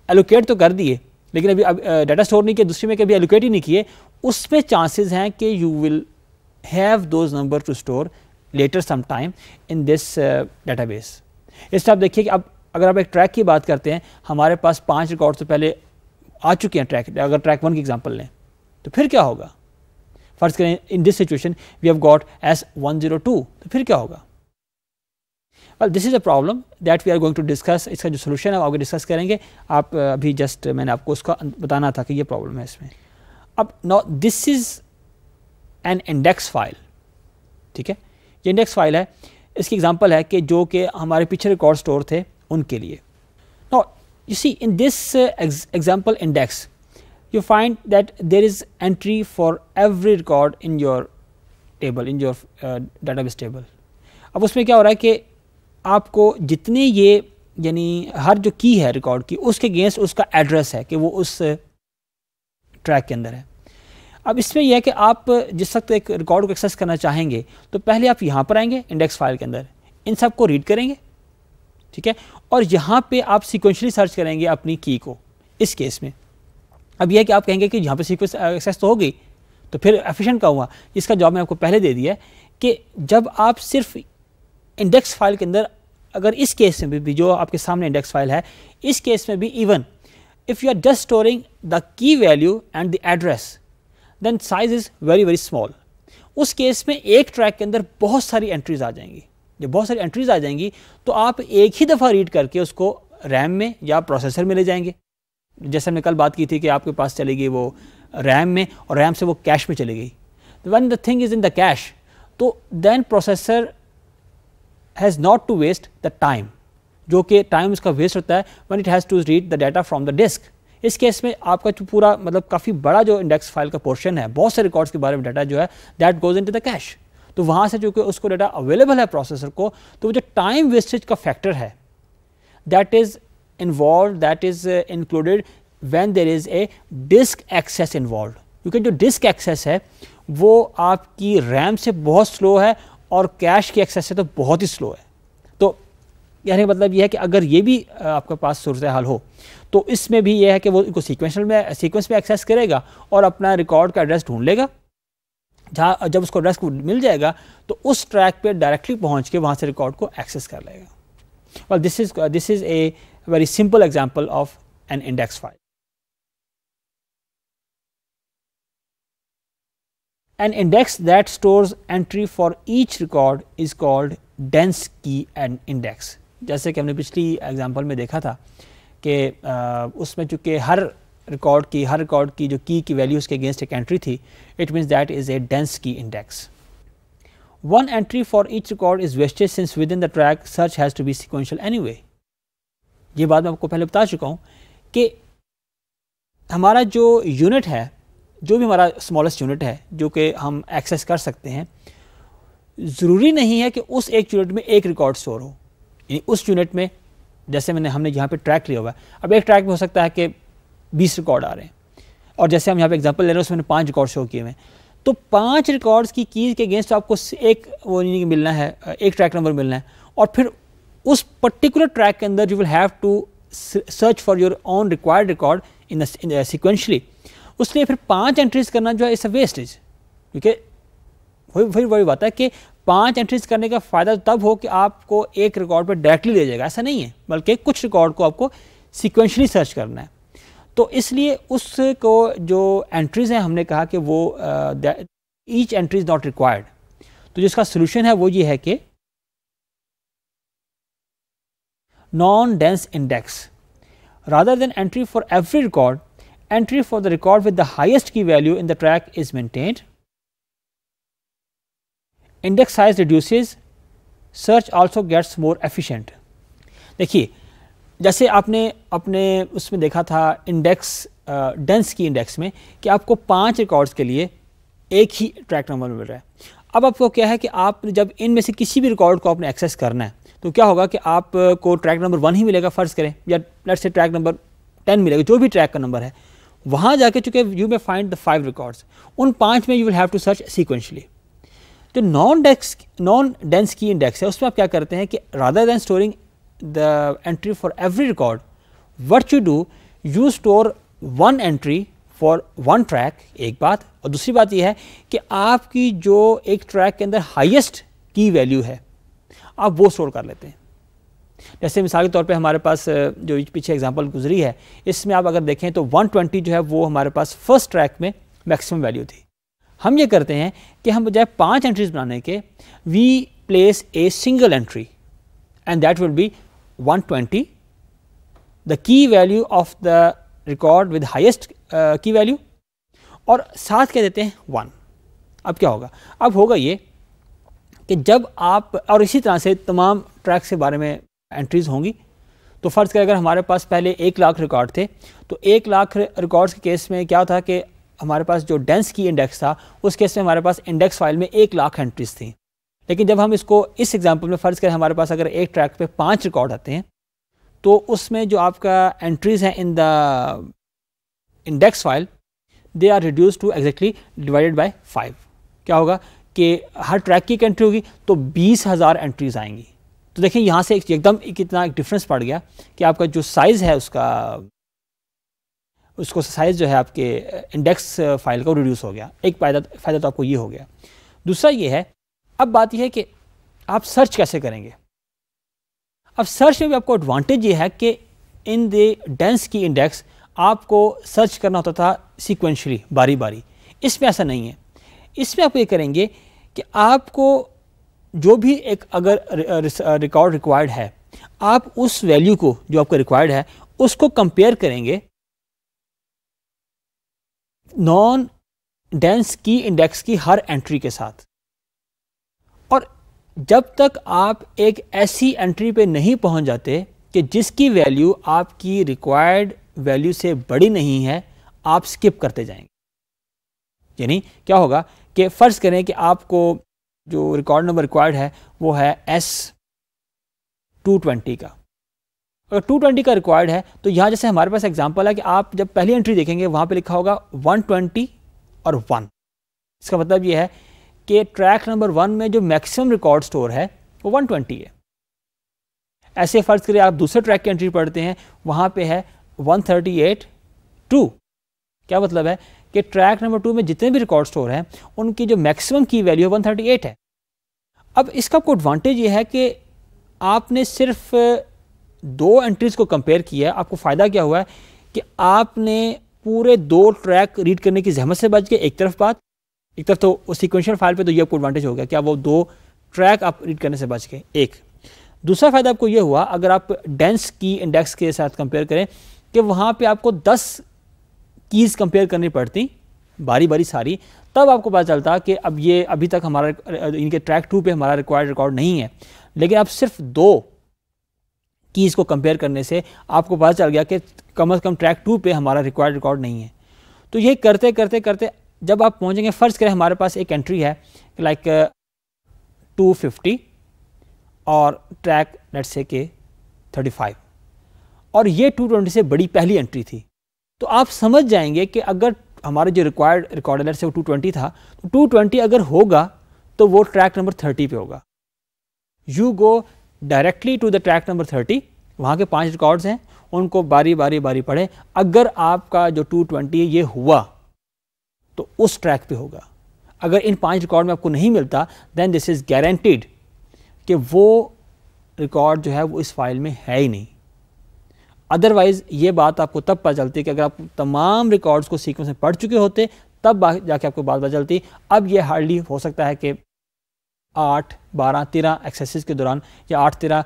एलोकेट तो कर दिए लेकिन अभी डाटा स्टोर नहीं किया दूसरे में कभी एलोकेट ही नहीं किए उसमें चांसेस हैं कि you will have those number to store later some time in this database इस आप देखिए कि अब अगर आप एक ट्रैक की बात करते हैं हमारे पास पांच रिकॉर्ड से तो पहले आ चुके हैं ट्रैक अगर ट्रैक वन की एग्जाम्पल लें तो फिर क्या होगा फर्ज करें in this situation we have got S one zero two तो फिर क्या होगा well this is a problem that we are going to discuss इसका जो सोल्यूशन है आगे डिस्कस करेंगे आप अभी जस्ट मैंने आपको उसका बताना था कि यह प्रॉब्लम है इसमें अब now this is an index file ठीक है ये इंडेक्स फाइल है इसकी एग्जांपल है कि जो कि हमारे पीछे रिकॉर्ड स्टोर थे उनके लिए now you see in this example index you find that there is entry for every record in your table in your data database table अब उसमें क्या हो रहा है कि आपको जितने ये यानी हर जो की है रिकॉर्ड की उसके अगेंस्ट उसका एड्रेस है कि वो उस ट्रैक uh, के अंदर है अब इसमें यह है कि आप जिस वक्त एक रिकॉर्ड को एक्सेस करना चाहेंगे तो पहले आप यहाँ पर आएंगे इंडेक्स फाइल के अंदर इन सब को रीड करेंगे ठीक है और यहाँ पे आप सिक्वेंशली सर्च करेंगे अपनी की को इस केस में अब यह है कि आप कहेंगे कि यहाँ पे सीक्वेंस एक्सेस तो हो गई तो फिर एफिशिएंट का हुआ इसका जॉब मैं आपको पहले दे दिया कि जब आप सिर्फ इंडेक्स फाइल के अंदर अगर इस केस में भी जो आपके सामने इंडेक्स फाइल है इस केस में भी even if you are just storing the key value and the address then size is very very small उस केस में एक ट्रैक के अंदर बहुत सारी एंट्रीज आ जाएंगी जब बहुत सारी एंट्रीज आ जाएंगी तो आप एक ही दफ़ा रीड करके उसको रैम में या प्रोसेसर में ले जाएंगे जैसे हमने कल बात की थी कि आपके पास चली गई वो रैम में और रैम से वो कैश में चली गई when the thing is in the cache तो then processor has not to waste the time जो कि टाइम उसका वेस्ट होता है when it has to read the data from the disk इस केस में आपका जो पूरा मतलब काफ़ी बड़ा जो इंडेक्स फाइल का पोर्शन है बहुत से रिकॉर्ड्स के बारे में डाटा जो है that goes in the cache तो वहाँ से जो कि उसको डाटा अवेलेबल है प्रोसेसर को तो वो जो टाइम वेस्टेज का फैक्टर है that is involve that is included when there is a disk access involve क्योंकि जो डिस्क एक्सेस है वो आपकी रैम से बहुत स्लो है और कैश की एक्सेस से तो बहुत ही स्लो है कहने का मतलब यह है कि अगर ये भी आपके पास सूरत हाल हो तो इसमें भी यह है कि वो इनको सीक्वेंशल में सीक्वेंस में एक्सेस करेगा और अपना रिकॉर्ड का एड्रेस ढूंढ लेगा जहाँ जब उसको एड्रेस मिल जाएगा तो उस ट्रैक पर डायरेक्टली पहुँच के वहाँ से रिकॉर्ड को एक्सेस कर लेगा और this is this is a very simple example of an index file An index that stores entry for each record is called dense key and index. जैसे कि हमने पिछली एग्जाम्पल में देखा था कि उसमें चूँकि हर रिकॉर्ड की हर रिकॉर्ड की जो की की वैल्यूज के अगेंस्ट एक एंट्री थी it means that is a dense key index for entry record is record since within the track search has to be sequential anyway ये बात मैं आपको पहले बता चुका हूँ कि हमारा जो यूनिट है जो भी हमारा स्मॉलेस्ट यूनिट है जो कि हम एक्सेस कर सकते हैं ज़रूरी नहीं है कि उस एक यूनिट में एक रिकॉर्ड स्टोर हो यानी उस यूनिट में जैसे मैंने हमने यहाँ पे ट्रैक लिया हुआ है अब एक ट्रैक में हो सकता है कि बीस रिकॉर्ड आ रहे हैं और जैसे हम यहाँ पे एग्जांपल ले रहे हैं उसमें पाँच रिकॉर्ड शो किए हुए हैं तो पाँच रिकॉर्ड्स की कीज के अगेंस्ट आपको एक वो यानी मिलना है एक ट्रैक नंबर मिलना है और फिर उस पर्टिकुलर ट्रैक के अंदर you will have to search for your own required record in sequentially उसके लिए फिर पाँच एंट्रीज करना जो है इस अ वेस्टेज क्योंकि वही वही वही बात है कि पांच एंट्रीज करने का फ़ायदा तो तब हो कि आपको एक रिकॉर्ड पर डायरेक्टली ले जाएगा ऐसा नहीं है बल्कि कुछ रिकॉर्ड को आपको सिक्वेंशली सर्च करना है तो इसलिए उसको जो एंट्रीज़ हैं हमने कहा कि वो each entry is not required तो जिसका सोल्यूशन है वो ये है कि non dense index rather than entry for every record entry for the record with the highest key value in the track is maintained index size reduce search also gets more efficient देखिए जैसे आपने अपने उसमें देखा था index dense key index में कि आपको पांच रिकॉर्ड्स के लिए एक ही ट्रैक नंबर मिल रहा है अब आपको क्या है कि आप जब इनमें से किसी भी रिकॉर्ड को आपने एक्सेस करना है तो क्या होगा कि आपको ट्रैक नंबर वन ही मिलेगा फ़र्ज़ करें या लेट से ट्रैक नंबर टेन मिलेगा जो भी ट्रैक का नंबर है वहाँ जाके चूँकि you may find the five records उन पाँच में you will have to search sequentially जो non dense non dense key index है उसमें आप क्या करते हैं कि rather than storing the entry for every record what you do you store one entry for one track एक बात और दूसरी बात यह है कि आपकी जो एक ट्रैक के अंदर हाइएस्ट की वैल्यू है आप वो स्टोर कर लेते हैं जैसे मिसाल के तौर पे हमारे पास जो पीछे एग्जांपल गुजरी है इसमें आप अगर देखें तो 120 जो है वो हमारे पास फर्स्ट ट्रैक में मैक्सिमम वैल्यू थी हम ये करते हैं कि हम बजाय पांच एंट्रीज बनाने के we place a single entry and that will be 120 the key value of the record with highest key value और साथ कह देते हैं वन अब क्या होगा अब होगा ये कि जब आप और इसी तरह से तमाम ट्रैक्स के बारे में एंट्रीज़ होंगी तो फ़र्ज़ कर अगर हमारे पास पहले एक लाख रिकॉर्ड थे तो एक लाख रिकॉर्ड्स के केस में क्या था कि हमारे पास जो डेंस की इंडेक्स था उस केस में हमारे पास इंडेक्स फाइल में एक लाख एंट्रीज थी लेकिन जब हम इसको इस एग्जाम्पल में फ़र्ज़ करें हमारे पास अगर एक ट्रैक पे पाँच रिकॉर्ड आते हैं तो उसमें जो आपका एंट्रीज हैं in the index file they are reduce to exactly divided by five क्या होगा कि हर ट्रैक की एक एंट्री होगी तो बीस हज़ार एंट्रीज आएंगी तो देखिए यहाँ से एकदम इतना एक डिफरेंस पड़ गया कि आपका जो साइज़ है उसका उसको साइज़ जो है आपके इंडेक्स फाइल का रिड्यूस हो गया एक फ़ायदा फ़ायदा तो आपको ये हो गया दूसरा ये है अब बात यह है कि आप सर्च कैसे करेंगे अब सर्च में भी आपको एडवांटेज ये है कि in the dense key index आपको सर्च करना होता था सिक्वेंशली बारी बारी इसमें ऐसा नहीं है इसमें आप ये करेंगे कि आपको जो भी एक अगर रिकॉर्ड रिक्वायर्ड है आप उस वैल्यू को जो आपको रिक्वायर्ड है उसको कंपेयर करेंगे नॉन डेंस की इंडेक्स की हर एंट्री के साथ और जब तक आप एक ऐसी एंट्री पे नहीं पहुंच जाते कि जिसकी वैल्यू आपकी रिक्वायर्ड वैल्यू से बड़ी नहीं है आप स्किप करते जाएंगे यानी क्या होगा कि फ़र्ज़ करें कि आपको जो रिकॉर्ड नंबर रिक्वायर्ड है वो है एस टू ट्वेंटी का अगर 220 का रिक्वायर्ड है तो यहाँ जैसे हमारे पास एग्जाम्पल है कि आप जब पहली एंट्री देखेंगे वहाँ पे लिखा होगा 120 और 1 इसका मतलब ये है कि ट्रैक नंबर वन में जो मैक्सिमम रिकॉर्ड स्टोर है वो 120 है ऐसे फ़र्ज करिए आप दूसरे ट्रैक की एंट्री पढ़ते हैं वहाँ पे है 138 टू क्या मतलब है कि ट्रैक नंबर टू में जितने भी रिकॉर्ड स्टोर हैं उनकी जो मैक्सिमम की वैल्यू है 138 है अब इसका आपको एडवांटेज ये है कि आपने सिर्फ दो एंट्रीज को कंपेयर किया आपको फ़ायदा क्या हुआ है कि आपने पूरे दो ट्रैक रीड करने की जहमत से बच गए एक तरफ बात एक तरफ तो सिक्वेंशियल फाइल पे तो ये आपको एडवांटेज हो गया कि आप वो दो ट्रैक आप रीड करने से बच गए एक दूसरा फ़ायदा आपको ये हुआ अगर आप डेंस की इंडेक्स के साथ कंपेयर करें कि वहां पे आपको 10 कीज़ कंपेयर करनी पड़ती बारी बारी सारी तब आपको पता चलता कि अब ये अभी तक हमारा इनके ट्रैक टू पे हमारा रिक्वायर्ड रिकॉर्ड नहीं है लेकिन आप सिर्फ दो कीज़ को कंपेयर करने से आपको पता चल गया कि कम अज़ कम ट्रैक टू पे हमारा रिक्वायर्ड रिकॉर्ड नहीं है तो ये करते करते करते जब आप पहुँचेंगे फ़र्ज़ करें हमारे पास एक एंट्री है लाइक टू फिफ्टी और ट्रैक लेट से के थर्टी फाइव और ये टू ट्वेंटी से बड़ी पहली एंट्री थी तो आप समझ जाएंगे कि अगर हमारा जो रिक्वायर्ड रिकॉर्ड अलर्ट से वो टू ट्वेंटी था तो टू ट्वेंटी अगर होगा तो वो ट्रैक नंबर थर्टी पे होगा you go directly to the track number thirty वहाँ के पाँच रिकॉर्ड्स हैं उनको बारी बारी बारी पढ़े अगर आपका जो टू ट्वेंटी ये हुआ तो उस ट्रैक पे होगा अगर इन पांच रिकॉर्ड में आपको नहीं मिलता देन दिस इज़ गारंटीड कि वो रिकॉर्ड जो है वो इस फाइल में है ही नहीं अदरवाइज़ ये बात आपको तब पता चलती कि अगर आप तमाम रिकॉर्ड्स को सीक्वेंस में पढ़ चुके होते तब जाके आपको बात पता चलती अब ये हार्डली हो सकता है कि आठ बारह तेरह एक्सरसाइज के दौरान या आठ तेरह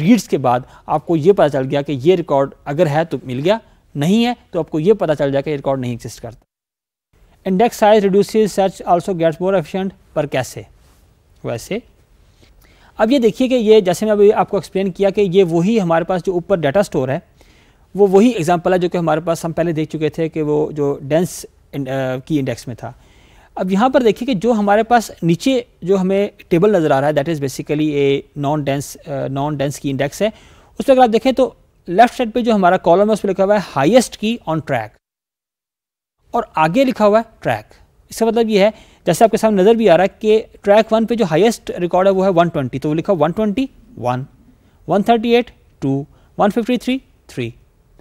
रीड्स के बाद आपको ये पता चल गया कि ये रिकॉर्ड अगर है तो मिल गया नहीं है तो आपको ये पता चल गया कि रिकॉर्ड नहीं एग्जिस्ट करता index size reduce search also gets more efficient पर कैसे वैसे अब ये देखिए कि ये जैसे मैं अभी आपको एक्सप्लेन किया कि ये वही हमारे पास जो ऊपर डाटा स्टोर है वो वही एग्जाम्पल है जो कि हमारे पास हम पहले देख चुके थे कि वो जो डेंस uh, की इंडेक्स में था अब यहाँ पर देखिए कि जो हमारे पास नीचे जो हमें टेबल नज़र आ रहा है that is basically a non dense non dense key index है उस पर अगर आप देखें तो लेफ्ट साइड पे जो हमारा कॉलम है उस पर लिखा हुआ है हाईएस्ट की ऑन ट्रैक और आगे लिखा हुआ है ट्रैक इसका मतलब ये है जैसे आपके सामने नज़र भी आ रहा है कि ट्रैक वन पे जो हाइस्ट रिकॉर्ड है वो है वन तो वो लिखा one twenty one one thirty eight two one fifty three three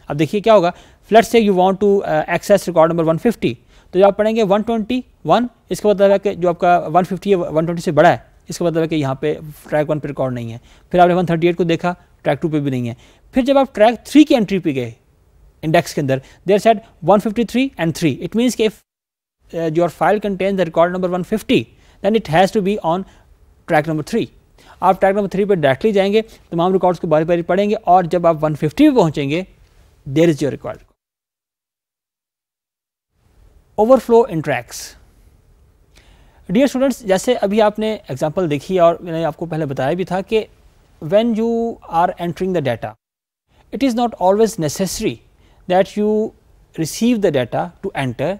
अब देखिए क्या होगा फ्लट say you want to access record number fifty तो जो आप पढ़ेंगे ट्वेंटी वन इसका मतलब है कि जो आपका 150 है 120 से बड़ा है इसका मतलब है कि यहाँ पे ट्रैक वन पे रिकॉर्ड नहीं है फिर आपने 138 को देखा ट्रैक टू पे भी नहीं है फिर जब आप ट्रैक थ्री की एंट्री पे गए इंडेक्स के अंदर there set 153 and three it means कि your file contain the record number fifty then it has to be on track number three आप ट्रैक नंबर थ्री पर डायरेक्टली जाएंगे तमाम रिकॉर्ड्स को बारी बारी पढ़ेंगे और जब आप फिफ्टी पे पहुँचेंगे there is your record overflow in tracks dear students जैसे अभी आपने एग्जाम्पल देखी और मैंने आपको पहले बताया भी था कि when you are entering the data it is not always necessary that you receive the data to enter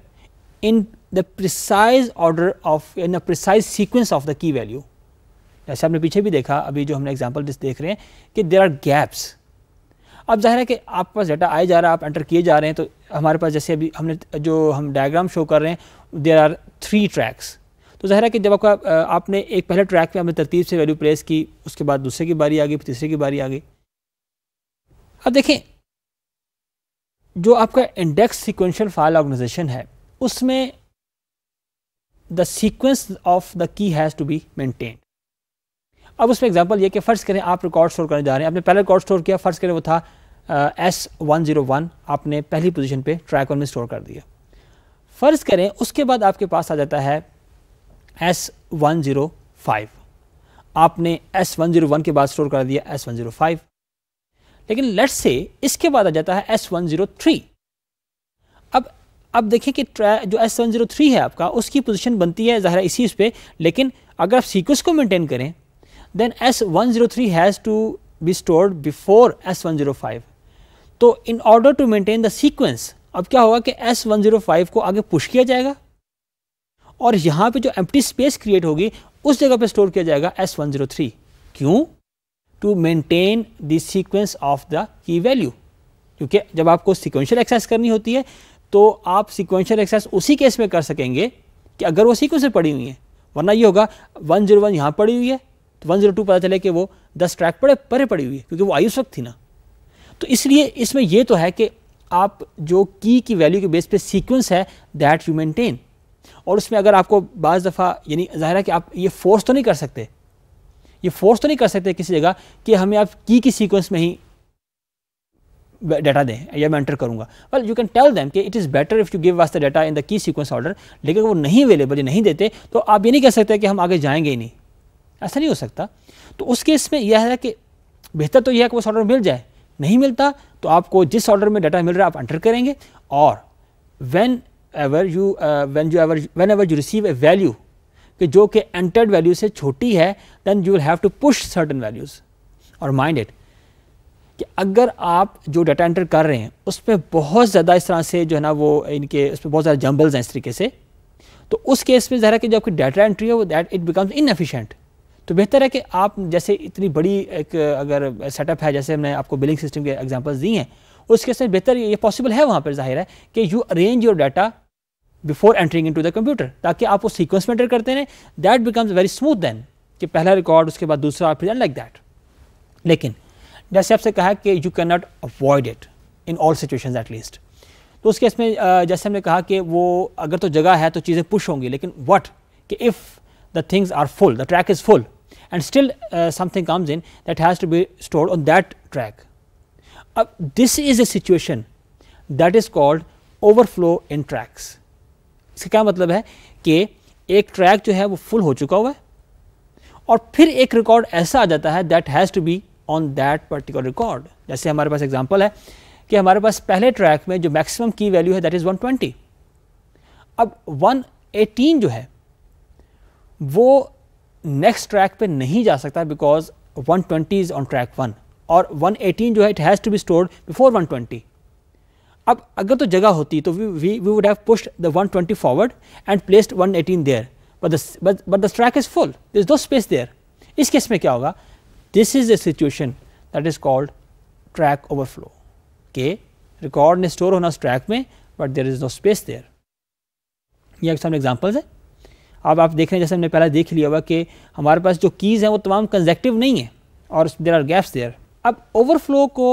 in the precise order of in the precise sequence of the key value जैसे आपने पीछे भी देखा अभी जो हमने example देख रहे हैं कि देर आर गैप्स अब जाहिर है कि आपके पास डाटा आया जा रहा है आप एंटर किए जा रहे हैं तो हमारे पास जैसे अभी हमने जो हम डायग्राम शो कर रहे हैं देर आर थ्री ट्रैक्स तो ज़ाहिर है कि जब आपका आपने एक पहले ट्रैक पे हमने तरतीब से वैल्यू प्लेस की उसके बाद दूसरे की बारी आ गई तीसरे की बारी आ गई अब देखें जो आपका इंडेक्स सिक्वेंशल फाइल ऑर्गेनाइजेशन है उसमें the sequence of the key has to be maintain अब उसमें एग्जाम्पल ये कि फ़र्ज़ करें आप रिकॉर्ड स्टोर करने जा रहे हैं आपने पहले रिकॉर्ड स्टोर किया फ़र्ज़ करें वो था एस वन ज़ीरो वन आपने पहली पोजीशन पे ट्रैक वन में स्टोर कर दिया फ़र्ज़ करें उसके बाद आपके पास आ जाता है एस वन ज़ीरो फाइव आपने एस वन ज़ीरो वन के बाद स्टोर कर दिया एस वन ज़ीरो फाइव लेकिन लेट्स से इसके बाद आ जाता है एस वन ज़ीरो थ्री अब अब देखिए कि जो एस वन ज़ीरो थ्री है आपका उसकी पोजीशन बनती है ज़ाहिर इसी उस पर लेकिन अगर आप सीक्वेंस को मेंटेन करें then S103 has to be stored before S105. तो in order to maintain the sequence अब क्या होगा कि S105 को आगे push किया जाएगा और यहाँ पे जो empty स्पेस क्रिएट होगी उस जगह पे स्टोर किया जाएगा S103 क्यों to maintain the sequence of the key value क्योंकि जब आपको sequential access करनी होती है तो आप sequential access उसी केस में कर सकेंगे कि अगर वो सीक्वेंस में पड़ी हुई है वरना ये होगा 101 जीरो वन यहाँ पड़ी हुई है तो वन जीरो टू पता चले कि वो दस ट्रैक पड़े परे पड़ी हुई है क्योंकि वो आयुषक थी ना तो इसलिए इसमें यह तो है कि आप जो की की वैल्यू के बेस पे सीक्वेंस है दैट यू मेंटेन और उसमें अगर आपको बज़ दफ़ा यानी ज़ाहिर है कि आप ये फोर्स तो नहीं कर सकते ये फोर्स तो नहीं कर सकते किसी जगह कि हमें आप की की सीक्वेंस में ही डाटा दें या मैं एंटर करूँगा well you can tell them कि it is better if you give the data in the key sequence order लेकिन वो नहीं अवेलेबल नहीं देते तो आप ये नहीं कह सकते कि हम आगे जाएंगे ही नहीं ऐसा नहीं हो सकता तो उस केस में यह है कि बेहतर तो यह है कि उस ऑर्डर मिल जाए नहीं मिलता तो आपको जिस ऑर्डर में डाटा मिल रहा है आप एंटर करेंगे और whenever you when you ever whenever you receive a value कि जो कि एंटर्ड वैल्यू से छोटी है then you will have to push certain values और माइंड इट कि अगर आप जो डाटा एंटर कर रहे हैं उस पर बहुत ज़्यादा इस तरह से जो है ना वो इनके उस पर बहुत ज़्यादा जम्बल्स हैं इस तरीके से तो उस केस में ज़रा कि जो आपकी डाटा एंट्री है वो दैट इट बिकम्स इनएफिशिएंट तो बेहतर है कि आप जैसे इतनी बड़ी एक अगर सेटअप है जैसे हमने आपको बिलिंग सिस्टम के एग्जाम्पल्स दी हैं उस केस में बेहतर ये पॉसिबल है वहाँ पर जाहिर है कि you arrange your data before entering into the computer ताकि आप वो सीक्वेंस में एंटर करते रहें that becomes very smooth then कि पहला रिकॉर्ड उसके बाद दूसरा फिर लाइक दैट लेकिन जैसे आपसे कहा कि you can not avoid it in all situation at least तो उस केस में जैसे हमने कहा कि वो अगर तो जगह है तो चीज़ें पुश होंगी लेकिन वट कि if the things are full the track is full and still uh, something comes in that has to be stored on that track. Uh, this is a situation that is called overflow in tracks. इसका क्या मतलब है कि एक track जो है वो full हो चुका हुआ है और फिर एक रिकॉर्ड ऐसा आ जाता है that has to be on that particular record जैसे हमारे पास एग्जांपल है कि हमारे पास पहले ट्रैक में जो मैक्सिमम की वैल्यू है दैट इज़ 120 अब 118 जो है वो नेक्स्ट ट्रैक पे नहीं जा सकता because 120 is on track one और 118 जो है it has to be stored before 120 अब अगर तो जगह होती तो we we would have pushed the 120 forward and placed 118 there but but the track is full is though space there इस केस में क्या होगा this is a situation that is called track overflow के रिकॉर्ड ने store होना उस track में but there is no space there ये सामने एग्जाम्पल्स है अब आप देख रहे हैं जैसे हमने पहले देख लिया हुआ कि हमारे पास जो कीज़ हैं वो तमाम कंजेक्टिव नहीं है और देर आर गैप्स देर अब ओवरफ्लो को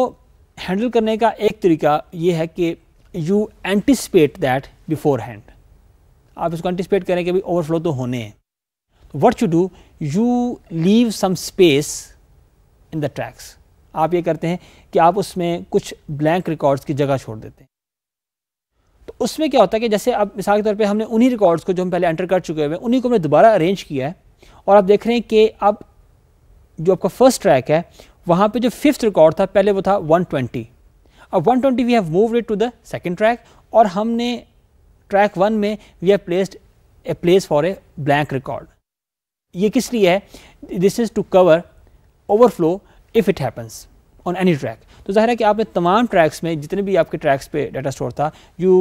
हैंडल करने का एक तरीका ये है कि you anticipate that beforehand आप इसको एंटिसपेट करें कि ओवरफ्लो तो होने हैं तो what you do you leave some space in the tracks आप ये करते हैं कि आप उसमें कुछ ब्लैंक रिकॉर्ड्स की जगह छोड़ देते हैं तो उसमें क्या होता है कि जैसे अब मिसाल के तौर पर हमने उन्हीं रिकॉर्ड्स को जो हम पहले एंटर कर चुके हुए हैं उन्हीं को हमने दोबारा अरेंज किया है और आप देख रहे हैं कि अब जो आपका फर्स्ट ट्रैक है वहाँ पर जो फिफ्थ रिकॉर्ड था पहले वो था ट्वेंटी अब one twenty we have move it to the second track और हमने ट्रैक वन में we have placed a place for a blank record ये किस लिए है this is to cover overflow if it happens on any track तो ज़ाहिर है कि आपने तमाम ट्रैक्स में जितने भी आपके ट्रैक्स पे डाटा स्टोर था you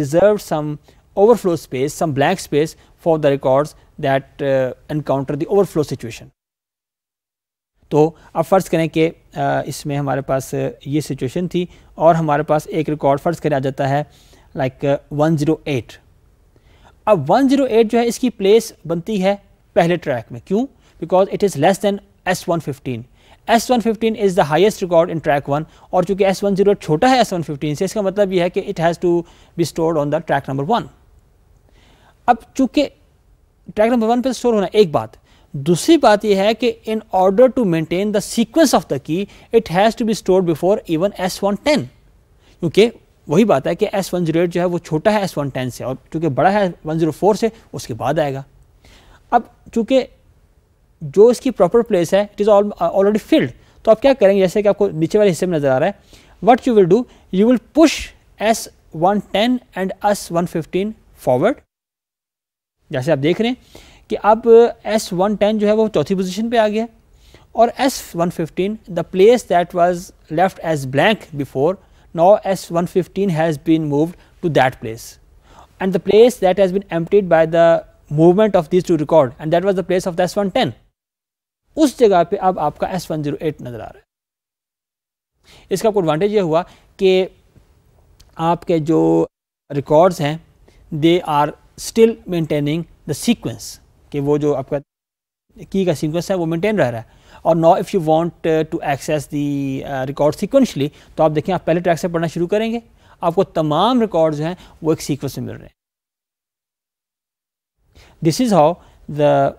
reserve some overflow space some blank space for the records that encounter the overflow situation तो अब फ़र्ज़ करें कि uh, इसमें हमारे पास uh, ये सिचुएशन थी और हमारे पास एक रिकॉर्ड फ़र्ज़ करें आ जाता है लाइक वन ज़ीरो एट अब वन ज़ीरो एट जो है इसकी प्लेस बनती है पहले ट्रैक में क्यों because it is less than S one fifteen S one fifteen is the highest record in track one और चूंकि एस वन जीरो छोटा है एस वन फिफ्टीन से इसका मतलब यह है कि it has to be stored on the track number one अब चूंकि ट्रैक नंबर वन पर स्टोर होना एक बात दूसरी बात यह है कि in order to maintain the sequence of the key it has to be stored before even S one ten क्योंकि वही बात है कि एस वन जीरो एट जो है वो छोटा है एस वन टेन से और चूंकि बड़ा है वन जीरो फोर से उसके बाद आएगा अब चूँकि जो इसकी प्रॉपर प्लेस है इट इज़ ऑलरेडी फिल्ड तो आप क्या करेंगे जैसे कि आपको नीचे वाले हिस्से में नज़र आ रहा है what you will do you will push S one ten and S one fifteen forward जैसे आप देख रहे हैं कि अब एस वन टेन जो है वो चौथी पोजिशन पर आ गया और S one fifteen the place that was left as blank before now S one fifteen has been moved to that place and place that has been has by the movement of this two record and that was the place of the S one ten उस जगह पे अब आपका S one zero eight नज़र आ रहा है इसका आपको एडवांटेज यह हुआ कि आपके जो रिकॉर्ड्स हैं they are still maintaining the sequence कि वो जो आपका की का सीक्वेंस है वो मेंटेन रह रहा है और now if you want to access the record sequentially तो आप देखें आप पहले ट्रैक से पढ़ना शुरू करेंगे आपको तमाम रिकॉर्ड जो हैं वो एक सीक्वेंस में मिल रहे हैं this is how the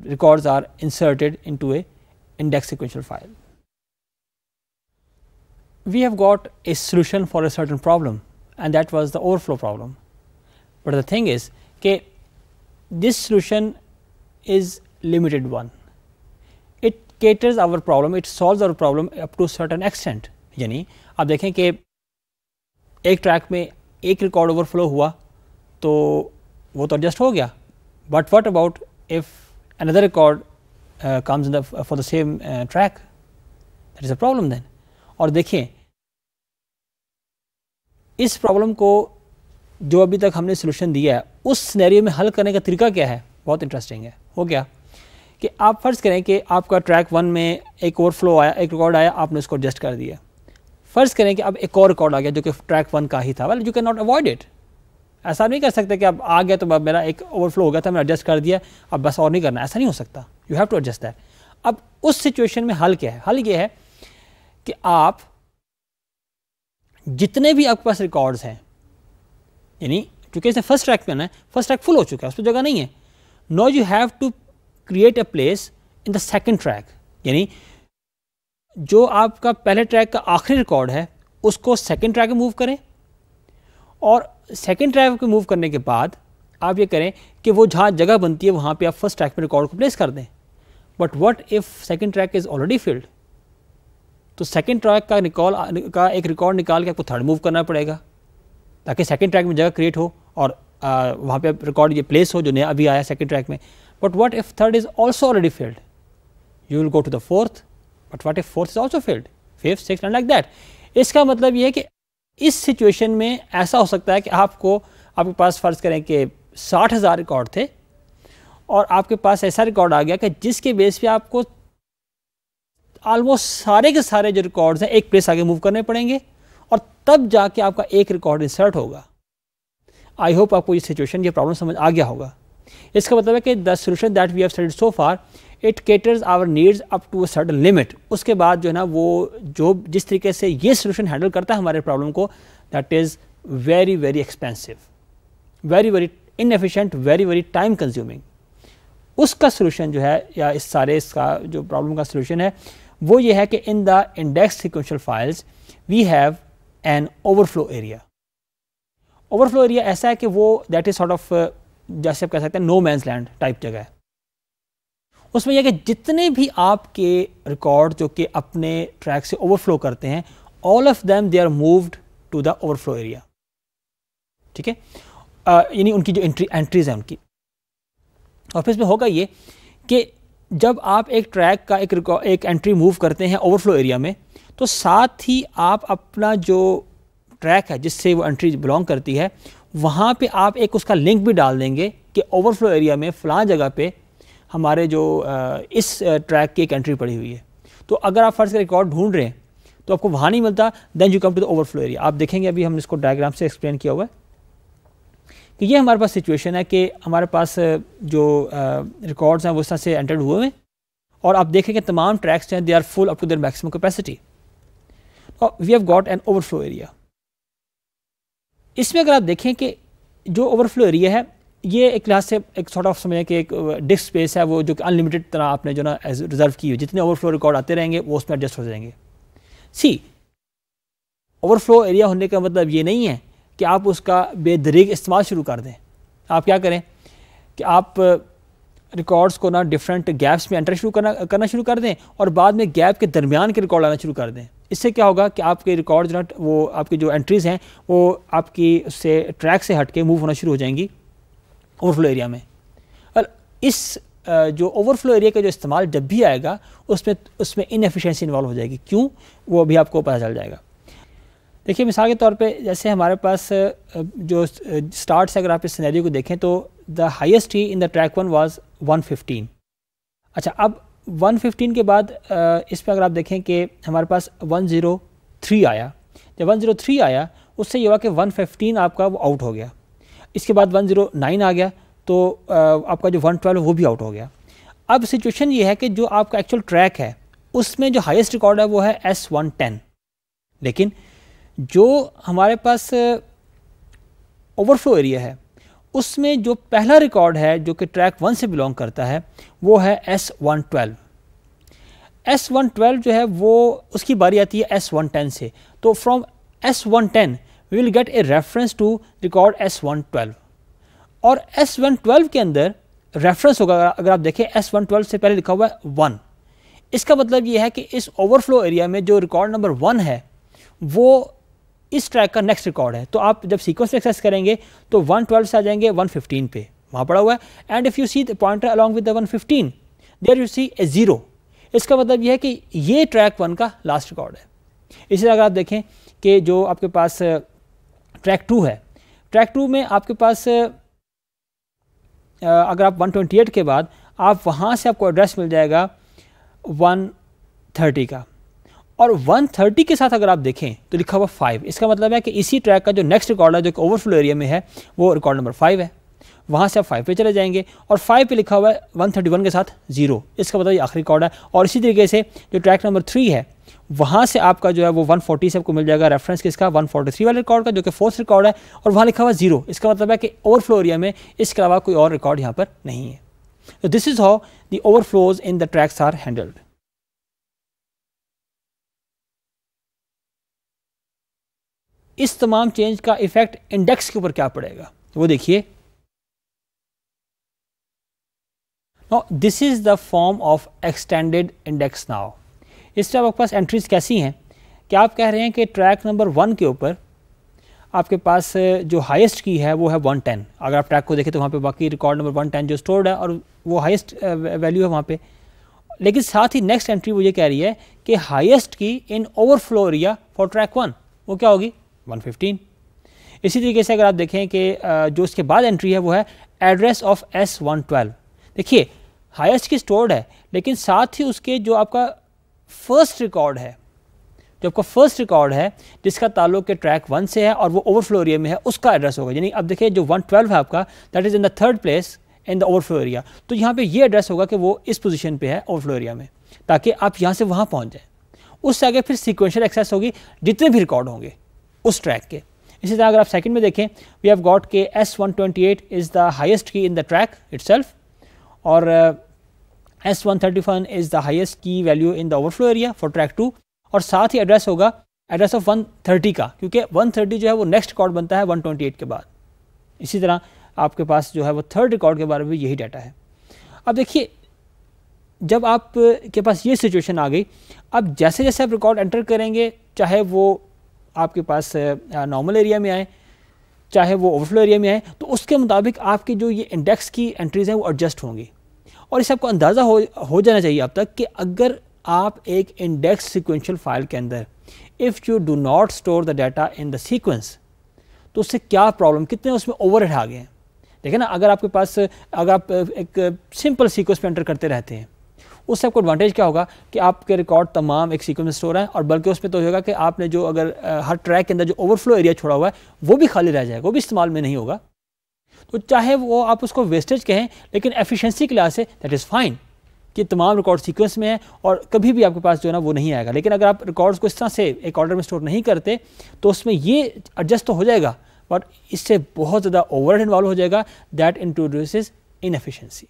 records are inserted into a index sequential file. We have got a solution for a certain problem and that was the overflow problem. But the thing is okay, this solution is limited one. It caters our problem, it solves our problem up to certain extent. यानी आप देखें कि एक track में एक record overflow हुआ तो वो तो एडजस्ट हो गया But what about if another chord uh, comes in the uh, for the same uh, track that is a problem then और देखें इस प्रॉब्लम को जो अभी तक हमने सोल्यूशन दिया है उस सिनेरियो में हल करने का तरीका क्या है बहुत इंटरेस्टिंग है हो गया कि आप फ़र्ज़ करें कि आपका ट्रैक वन में एक ओवरफ्लो आया एक रिकॉर्ड आया आपने उसको एडजस्ट कर दिया फ़र्ज़ करें कि अब एक और रिकॉर्ड आ गया जो कि ट्रैक वन का ही था well you can not avoid it ऐसा नहीं कर सकते कि अब आ गया तो मेरा एक ओवरफ्लो हो गया था मैंने एडजस्ट कर दिया अब बस और नहीं करना ऐसा नहीं हो सकता you have to adjust that अब उस सिचुएशन में हल क्या है हल ये है कि आप जितने भी आपके पास रिकॉर्ड्स हैं यानी क्योंकि इसे फर्स्ट ट्रैक पे ना है फर्स्ट ट्रैक फुल हो चुका है उस पर जगह नहीं है no you have to create a place in the second track यानी जो आपका पहले ट्रैक का आखिरी रिकॉर्ड है उसको सेकेंड ट्रैक में मूव करें और सेकेंड ट्रैक को मूव करने के बाद आप ये करें कि वो जहाँ जगह बनती है वहाँ पर आप फर्स्ट ट्रैक में रिकॉर्ड को प्लेस कर दें but what if second track is already filled तो सेकेंड ट्रैक का रिकॉल का एक रिकॉर्ड निकाल के आपको थर्ड मूव करना पड़ेगा ताकि सेकेंड ट्रैक में जगह क्रिएट हो और आ, वहाँ पे रिकॉर्ड ये प्लेस हो जो नया अभी आया सेकेंड ट्रैक में but what if third is also already filled you will go to the fourth but what if fourth is also filled fifth six and like that इसका मतलब ये है कि इस सिचुएशन में ऐसा हो सकता है कि आपको आपके पास फ़र्ज़ करें कि साठ हज़ार रिकॉर्ड थे और आपके पास ऐसा रिकॉर्ड आ गया कि जिसके बेस पे आपको ऑलमोस्ट सारे के सारे जो रिकॉर्ड्स हैं एक प्लेस आगे मूव करने पड़ेंगे और तब जाके आपका एक रिकॉर्ड इंसर्ट होगा आई होप आपको ये सिचुएशन ये प्रॉब्लम समझ आ गया होगा इसका मतलब है कि the solution that we have studied so far it caters our needs up to certain limit उसके बाद जो है ना वो जो जिस तरीके से ये सोल्यूशन हैंडल करता है हमारे प्रॉब्लम को that is very very expensive very very inefficient very very time consuming उसका सोल्यूशन जो है या इस सारे इसका जो प्रॉब्लम का सोल्यूशन है वो ये है कि in the index sequential files we have an overflow area overflow area ऐसा है कि वो दैट इज़ सॉर्ट ऑफ जैसे आप कह सकते हैं नो मैंस लैंड टाइप जगह है उसमें यह कि जितने भी आपके रिकॉर्ड जो कि अपने ट्रैक से ओवरफ्लो करते हैं all of them they are moved to the overflow area ठीक है यानी उनकी जो एंट्री एंट्रीज हैं उनकी और फिर इसमें होगा ये कि जब आप एक ट्रैक का एक एक एंट्री मूव करते हैं ओवरफ्लो एरिया में तो साथ ही आप अपना जो ट्रैक है जिससे वो एंट्री बिलोंग करती है वहाँ पे आप एक उसका लिंक भी डाल देंगे कि ओवरफ्लो एरिया में फ़लाँ जगह पे हमारे जो इस ट्रैक की एक एंट्री पड़ी हुई है तो अगर आप फर्स्ट रिकॉर्ड ढूंढ रहे हैं तो आपको वहाँ नहीं मिलता then you come to the overflow area आप देखेंगे अभी हमने इसको डायग्राम से एक्सप्लेन किया हुआ है कि ये हमारे पास सिचुएशन है कि हमारे पास जो रिकॉर्ड्स हैं वो इस तरह से एंटर्ड हुए हैं और आप देखेंगे तमाम ट्रैक्स हैं they are full up to their maximum capacity we have got an overflow area इसमें अगर आप देखें कि जो ओवरफ्लो एरिया है ये एक लिहाज से एक सॉर्ट ऑफ समझें कि एक डिस्क uh, स्पेस है वो जो कि अनलिमिटेड तरह आपने जो ना रिजर्व की हुई जितने ओवरफ्लो रिकॉर्ड आते रहेंगे वो उसमें एडजस्ट हो जाएंगे सी ओवरफ्लो एरिया होने का मतलब ये नहीं है कि आप उसका बेदरीग इस्तेमाल शुरू कर दें आप क्या करें कि आप रिकॉर्ड्स uh, को ना डिफरेंट गैप्स में एंटर शुरू करना करना शुरू कर दें और बाद में गैप के दरमियान के रिकॉर्ड लाना शुरू कर दें इससे क्या होगा कि आपके रिकॉर्ड जो वो आपकी जो एंट्रीज़ हैं वो आपकी उससे ट्रैक से हट के मूव होना शुरू हो जाएंगी ओवरफ्लो एरिया में और इस जो ओवरफ्लो एरिया का जो इस्तेमाल जब भी आएगा उसमें उसमें इनफिशेंसी इन्वॉल्व हो जाएगी क्यों वो अभी आपको पता चल जाएगा देखिए मिसाल के तौर पे जैसे हमारे पास जो स्टार्ट से अगर आप इस सिनेरियो को देखें तो the highest key in the track one was 115 अच्छा अब 115 के बाद इस पर अगर आप देखें कि हमारे पास 103 आया जब 103 आया उससे ये हुआ कि 115 आपका वो आउट हो गया इसके बाद 109 आ गया तो आपका जो 112 वो भी आउट हो गया अब सिचुएशन ये है कि जो आपका एक्चुअल ट्रैक है उसमें जो हाईएस्ट रिकॉर्ड है वो है एस वन टेन लेकिन जो हमारे पास ओवरफ्लो एरिया है उसमें जो पहला रिकॉर्ड है जो कि ट्रैक वन से बिलोंग करता है वो है S one twelve S one twelve जो है वो उसकी बारी आती है एस वन टेन से तो from S one ten we will get a reference to record S one twelve और एस वन ट्वेल्व के अंदर रेफरेंस होगा अगर आप देखें एस वन ट्वेल्व से पहले लिखा हुआ है वन इसका मतलब ये है कि इस ओवरफ्लो एरिया में जो रिकॉर्ड नंबर वन है वो इस ट्रैक का नेक्स्ट रिकॉर्ड है तो आप जब सीक्वेंस एक्सेस करेंगे तो वन ट्वेल्व से आ जाएंगे वन फिफ्टीन पे वहाँ पड़ा हुआ है and if you see the pointer along with the one fifteen there you see a zero इसका मतलब यह है कि ये ट्रैक वन का लास्ट रिकॉर्ड है इसी तरह अगर आप देखें कि जो आपके पास ट्रैक टू है ट्रैक टू में आपके पास अगर आप 128 के बाद आप वहाँ से आपको एड्रेस मिल जाएगा 130 का और 130 के साथ अगर आप देखें तो लिखा हुआ फाइव इसका मतलब है कि इसी ट्रैक का जो नेक्स्ट रिकॉर्ड है जो कि ओवरफ्लो एरिया में है वो रिकॉर्ड नंबर फाइव है वहाँ से आप फाइव पे चले जाएंगे और फाइव पे लिखा हुआ है वन थर्टी वन के साथ जीरो इसका मतलब ये आखिरी रिकॉर्ड है और इसी तरीके से जो ट्रैक नंबर थ्री है वहाँ से आपका जो है वो वन फोर्टी से आपको मिल जाएगा रेफरेंस किसका वन फोर्टी थ्री वाले रिकॉर्ड का जो कि फोर्थ रिकॉर्ड है और वहाँ लिखा हुआ जीरो इसका मतलब है कि ओवरफ्लो एरिया में इसके अलावा कोई और रिकॉर्ड यहाँ पर नहीं है तो this is how the overflows in the tracks are handled इस तमाम चेंज का इफेक्ट इंडेक्स के ऊपर क्या पड़ेगा तो वो देखिए this is the form of extended index now इस आपके पास एंट्रीज कैसी हैं क्या आप कह रहे हैं कि ट्रैक नंबर वन के ऊपर आपके पास जो हाईएस्ट की है वो है 110 अगर आप ट्रैक को देखें तो वहाँ पे बाकी रिकॉर्ड नंबर 110 जो स्टोर्ड है और वो हाईएस्ट वैल्यू है वहाँ पे लेकिन साथ ही नेक्स्ट एंट्री वो ये कह रही है कि highest key in overflow area for track one वो क्या होगी 115 इसी तरीके से अगर आप देखें कि जो उसके बाद एंट्री है वो है address of S one twelve देखिए हाईएस्ट की स्टोर्ड है लेकिन साथ ही उसके जो आपका फर्स्ट रिकॉर्ड है जो आपका फर्स्ट रिकॉर्ड है जिसका ताल्लुक के ट्रैक वन से है और वो ओवरफ्लो एरिया में है उसका एड्रेस होगा यानी अब देखिए जो 112 है आपका that is in the third place in the overflow area तो यहाँ पे ये एड्रेस होगा कि वो इस पोजीशन पे है ओवरफ्लो एरिया में ताकि आप यहाँ से वहाँ पहुँच जाएँ उससे आगे फिर सिक्वेंशल एक्सेस होगी जितने भी रिकॉर्ड होंगे उस ट्रैक के इसी तरह अगर आप सेकंड में देखें वी हैव गॉट के S one twenty eight is the highest key in the track it और S one thirty one is the highest key value in the overflow area for track two और साथ ही address होगा address of one thirty का क्योंकि one thirty जो है वो नेक्स्ट रिकॉर्ड बनता है वन ट्वेंटी एट के बाद इसी तरह आपके पास जो है वो थर्ड रिकॉर्ड के बारे में यही डाटा है अब देखिए जब आप के पास ये सिचुएशन आ गई अब जैसे जैसे आप रिकॉर्ड एंटर करेंगे चाहे वो आपके पास नॉर्मल एरिया में आए चाहे वो ओवरफ्लो एरिया में आए तो उसके मुताबिक आपकी जो ये इंडेक्स की एंट्रीज़ हैं वो एडजस्ट होंगी और इस आपको अंदाज़ा हो हो जाना चाहिए अब तक कि अगर आप एक इंडेक्स सिक्वेंशल फाइल के अंदर if you do not store the data in the sequence तो उससे क्या प्रॉब्लम कितने उसमें ओवर आ गए हैं देखें ना अगर आपके पास अगर आप एक सिंपल सीक्वेंस में एंटर करते रहते हैं उससे आपको एडवांटेज क्या होगा कि आपके रिकॉर्ड तमाम एक सीक्वेंस में स्टोर हैं और बल्कि उसमें तो होगा कि आपने जो अगर हर ट्रैक के अंदर जो ओवरफ्लो एरिया छोड़ा हुआ है वो भी खाली रह जाएगा वो भी इस्तेमाल में नहीं होगा तो चाहे वो आप उसको वेस्टेज कहें लेकिन एफिशेंसी के लिहाज से दैट इज़ फाइन कि तमाम रिकॉर्ड सीक्वेंस में है और कभी भी आपके पास जो है ना वो नहीं आएगा लेकिन अगर आप रिकॉर्ड्स को इस तरह से एक ऑर्डर में स्टोर नहीं करते तो उसमें ये एडजस्ट तो हो जाएगा बट इससे बहुत ज़्यादा ओवर इन्वॉल्व हो जाएगा that introduces inefficiency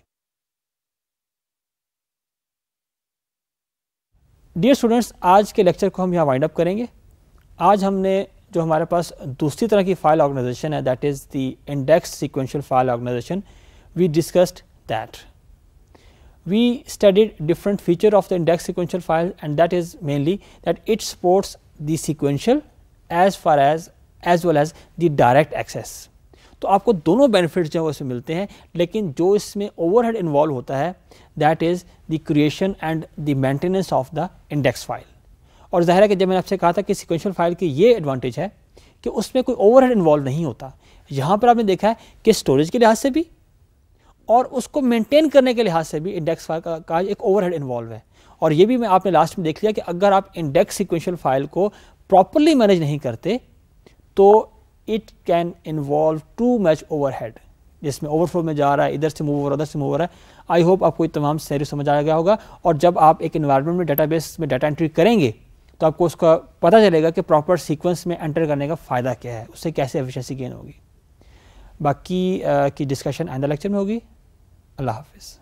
dear students आज के लेक्चर को हम यहाँ वाइंड अप करेंगे आज हमने जो हमारे पास दूसरी तरह की फाइल ऑर्गेनाइजेशन है that is the index sequential file organization we discussed that we studied different feature of the index sequential file and that is mainly that it supports the sequential as far as as well as the direct access तो आपको दोनों benefits जो है वो इसमें मिलते हैं लेकिन जो इसमें ओवरहेड इन्वॉल्व होता है that is the creation and the maintenance of the index file और ज़ाहिर है कि जब मैंने आपसे कहा था कि सिक्वेंशियल फाइल की ये एडवांटेज है कि उसमें कोई ओवरहेड इन्वॉल्व नहीं होता यहाँ पर आपने देखा है कि स्टोरेज के लिहाज से भी और उसको मेंटेन करने के लिहाज से भी इंडेक्स फाइल का, का एक ओवरहेड इन्वॉल्व है और ये भी मैं आपने लास्ट में देख लिया कि अगर आप इंडेक्स सिक्वेंशियल फाइल को प्रॉपरली मैनेज नहीं करते तो it can involve too much overhead जिसमें ओवरफ्लो में जा रहा है इधर से मूव हो रहा है उधर से मूव हो रहा है आई होप आपको ये तमाम सैरी समझ आ गया होगा और जब आप एक इन्वायरमेंट में बेस में डाटा एंट्री करेंगे तो आपको उसका पता चलेगा कि प्रॉपर सीक्वेंस में एंटर करने का फ़ायदा क्या है उससे कैसे एफिशिएंसी गेन होगी बाकी आ, की डिस्कशन आइंदा लेक्चर में होगी अल्लाह हाफिज़